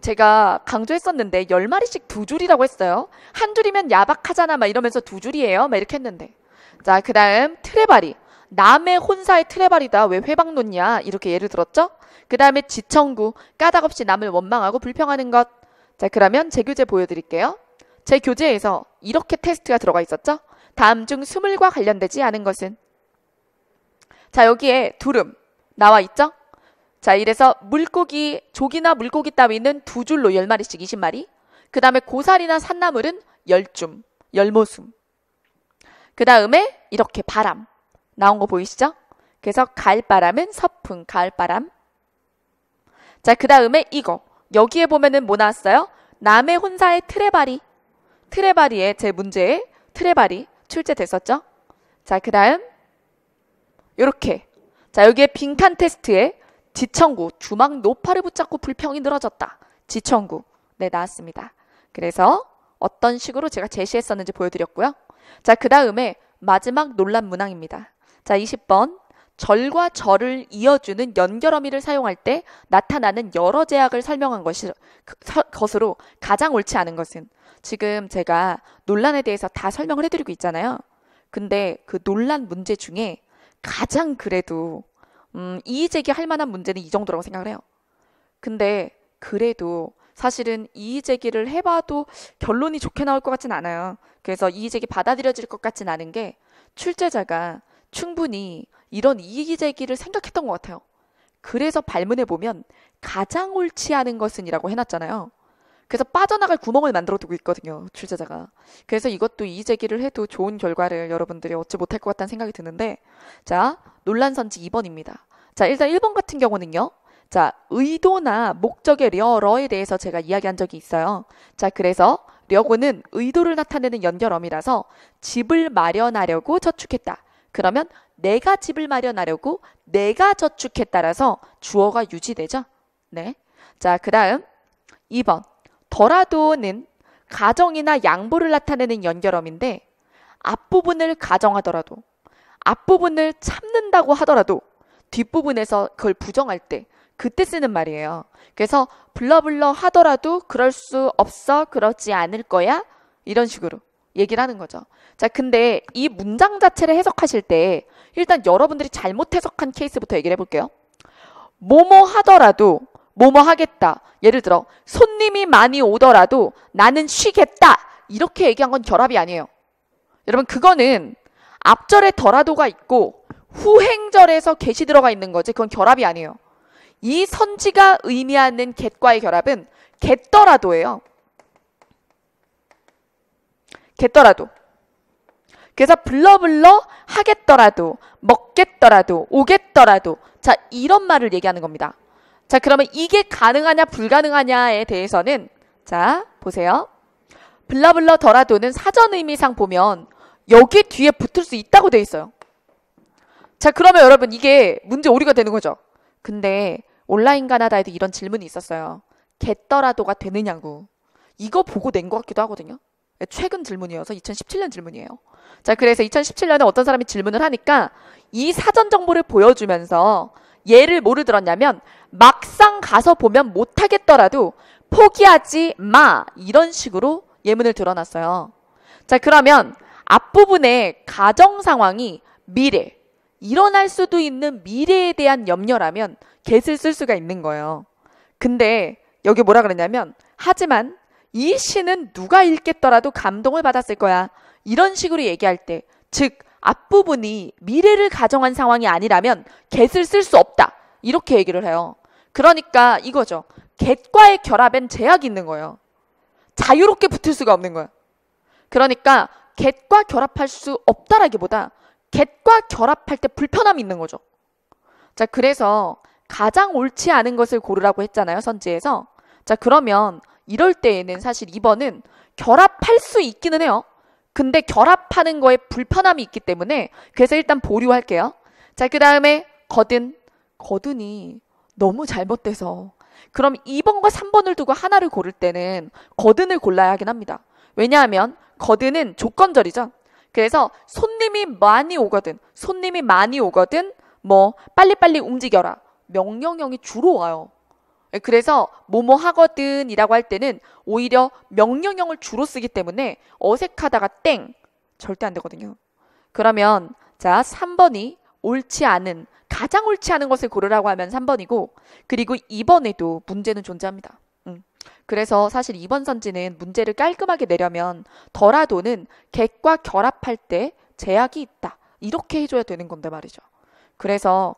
제가 강조했었는데 10마리씩 두 줄이라고 했어요. 한 줄이면 야박하잖아 막 이러면서 두 줄이에요. 막 이렇게 했는데. 자, 그다음 트레바리. 남의 혼사의 트레바리다왜 회방 놓냐. 이렇게 예를 들었죠? 그 다음에 지청구. 까닭없이 남을 원망하고 불평하는 것. 자, 그러면 제 교재 보여드릴게요. 제 교재에서 이렇게 테스트가 들어가 있었죠? 다음 중 수물과 관련되지 않은 것은? 자, 여기에 두름. 나와 있죠? 자, 이래서 물고기, 조기나 물고기 따위는 두 줄로 열마리씩 20마리. 그 다음에 고사리나 산나물은 열줌, 열모숨. 그 다음에 이렇게 바람. 나온 거 보이시죠? 그래서 가을바람은 서풍, 가을바람. 자, 그 다음에 이거. 여기에 보면은 뭐 나왔어요? 남의 혼사의 트레바리. 트레바리의 제 문제에 트레바리 출제됐었죠? 자, 그 다음. 요렇게. 자, 여기에 빈칸 테스트에 지천구 주막 노파를 붙잡고 불평이 늘어졌다. 지천구 네 나왔습니다. 그래서 어떤 식으로 제가 제시했었는지 보여드렸고요. 자 그 다음에 마지막 논란 문항입니다. 자 20번 절과 절을 이어주는 연결 어미를 사용할 때 나타나는 여러 제약을 설명한 것이, 그, 것으로 가장 옳지 않은 것은 지금 제가 논란에 대해서 다 설명을 해드리고 있잖아요. 근데 그 논란 문제 중에 가장 그래도 음, 이의 제기할 만한 문제는 이 정도라고 생각을 해요. 근데 그래도 사실은 이의 제기를 해봐도 결론이 좋게 나올 것 같진 않아요. 그래서 이의 제기 받아들여질 것 같진 않은 게 출제자가 충분히 이런 이의 제기를 생각했던 것 같아요. 그래서 발문해 보면 가장 옳지 않은 것은이라고 해놨잖아요. 그래서 빠져나갈 구멍을 만들어 두고 있거든요, 출제자가. 그래서 이것도 이의 제기를 해도 좋은 결과를 여러분들이 얻지 못할 것 같다는 생각이 드는데, 자, 논란 선지 2번입니다. 자, 일단 1번 같은 경우는요. 자, 의도나 목적의 려, 러에 대해서 제가 이야기한 적이 있어요. 자, 그래서 려고는 의도를 나타내는 연결어이라서 집을 마련하려고 저축했다. 그러면 내가 집을 마련하려고 내가 저축했다라서 주어가 유지되죠. 네. 자, 그 다음 2번. 더라도는 가정이나 양보를 나타내는 연결어인데 앞부분을 가정하더라도 앞부분을 참는다고 하더라도 뒷부분에서 그걸 부정할 때 그때 쓰는 말이에요. 그래서 블러블러 하더라도 그럴 수 없어, 그렇지 않을 거야 이런 식으로 얘기를 하는 거죠. 자, 근데 이 문장 자체를 해석하실 때 일단 여러분들이 잘못 해석한 케이스부터 얘기를 해볼게요. 뭐뭐 하더라도 뭐뭐 하겠다. 예를 들어 손님이 많이 오더라도 나는 쉬겠다. 이렇게 얘기한 건 결합이 아니에요. 여러분 그거는 앞절에 더라도가 있고 후행절에서 계시 들어가 있는 거지 그건 결합이 아니에요. 이 선지가 의미하는 겟과의 결합은 겟더라도예요. 겟더라도. 그래서 불러불러 하겠더라도 먹겠더라도 오겠더라도 자 이런 말을 얘기하는 겁니다. 자 그러면 이게 가능하냐 불가능하냐에 대해서는 자 보세요. 불러불러더라도는 사전 의미상 보면 여기 뒤에 붙을 수 있다고 돼 있어요. 자 그러면 여러분 이게 문제 오류가 되는 거죠. 근데 온라인 가나다에도 이런 질문이 있었어요. 겟더라도가 되느냐고. 이거 보고 낸 것 같기도 하거든요. 예, 최근 질문이어서 2017년 질문이에요. 자, 그래서 2017년에 어떤 사람이 질문을 하니까 이 사전 정보를 보여주면서 얘를 뭐를 들었냐면 막상 가서 보면 못하겠더라도 포기하지 마 이런 식으로 예문을 드러났어요. 자, 그러면 앞부분에 가정 상황이 미래, 일어날 수도 있는 미래에 대한 염려라면 g e 을쓸 수가 있는 거예요. 근데 여기 뭐라 그랬냐면 하지만 이 시는 누가 읽겠더라도 감동을 받았을 거야. 이런 식으로 얘기할 때, 즉 앞부분이 미래를 가정한 상황이 아니라면 g e 을쓸 수 없다. 이렇게 얘기를 해요. 그러니까 이거죠. g 과의 결합엔 제약이 있는 거예요. 자유롭게 붙을 수가 없는 거예요. 그러니까 겟과 결합할 수 없다라기보다 겟과 결합할 때 불편함이 있는 거죠. 자, 그래서 가장 옳지 않은 것을 고르라고 했잖아요, 선지에서. 자, 그러면 이럴 때에는 사실 2번은 결합할 수 있기는 해요. 근데 결합하는 거에 불편함이 있기 때문에 그래서 일단 보류할게요. 자, 그 다음에 거든. 거든이 너무 잘못돼서 그럼 2번과 3번을 두고 하나를 고를 때는 거든을 골라야 하긴 합니다. 왜냐하면 거드는 조건절이죠. 그래서 손님이 많이 오거든, 손님이 많이 오거든, 뭐 빨리빨리 움직여라. 명령형이 주로 와요. 그래서 뭐뭐 하거든이라고 할 때는 오히려 명령형을 주로 쓰기 때문에 어색하다가 땡 절대 안 되거든요. 그러면 자 3번이 옳지 않은 가장 옳지 않은 것을 고르라고 하면 3번이고 그리고 2번에도 문제는 존재합니다. 그래서 사실 이번 선지는 문제를 깔끔하게 내려면 더라도는 객과 결합할 때 제약이 있다. 이렇게 해줘야 되는 건데 말이죠. 그래서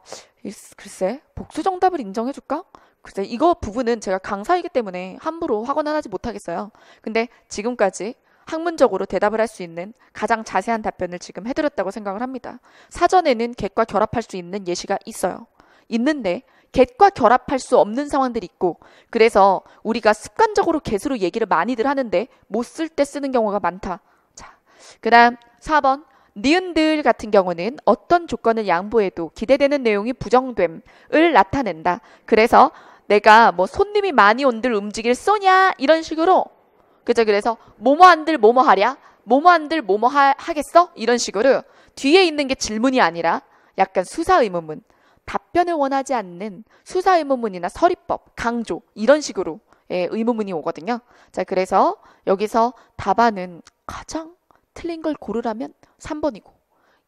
글쎄 복수 정답을 인정해줄까? 글쎄 이거 부분은 제가 강사이기 때문에 함부로 확언하지 을 못하겠어요. 근데 지금까지 학문적으로 대답을 할 수 있는 가장 자세한 답변을 지금 해드렸다고 생각을 합니다. 사전에는 객과 결합할 수 있는 예시가 있어요. 있는데 겟과 결합할 수 없는 상황들이 있고 그래서 우리가 습관적으로 겟으로 얘기를 많이들 하는데 못 쓸 때 쓰는 경우가 많다. 자, 그다음 4번 니은들 같은 경우는 어떤 조건을 양보해도 기대되는 내용이 부정됨을 나타낸다. 그래서 내가 뭐 손님이 많이 온들 움직일 써냐 이런 식으로 그죠? 그래서 뭐뭐 안들 뭐뭐 하랴 뭐뭐 안들 뭐뭐 하, 하겠어 이런 식으로 뒤에 있는 게 질문이 아니라 약간 수사 의문문 답변을 원하지 않는 수사 의무문이나 서리법, 강조 이런 식으로 예, 의무문이 오거든요. 자, 그래서 여기서 답안은 가장 틀린 걸 고르라면 3번이고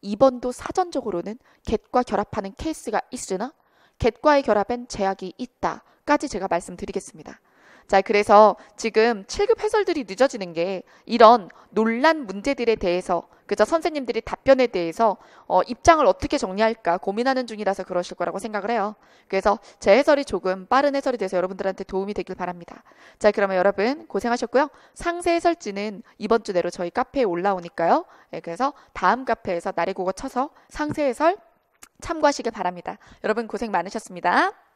2번도 사전적으로는 객과 결합하는 케이스가 있으나 객과의 결합엔 제약이 있다까지 제가 말씀드리겠습니다. 자, 그래서 지금 7급 해설들이 늦어지는 게 이런 논란 문제들에 대해서 그저 선생님들이 답변에 대해서 어, 입장을 어떻게 정리할까 고민하는 중이라서 그러실 거라고 생각을 해요. 그래서 제 해설이 조금 빠른 해설이 돼서 여러분들한테 도움이 되길 바랍니다. 자, 그러면 여러분 고생하셨고요. 상세 해설지는 이번 주 내로 저희 카페에 올라오니까요. 네, 그래서 다음 카페에서 날이 고거 쳐서 상세 해설 참고하시길 바랍니다. 여러분 고생 많으셨습니다.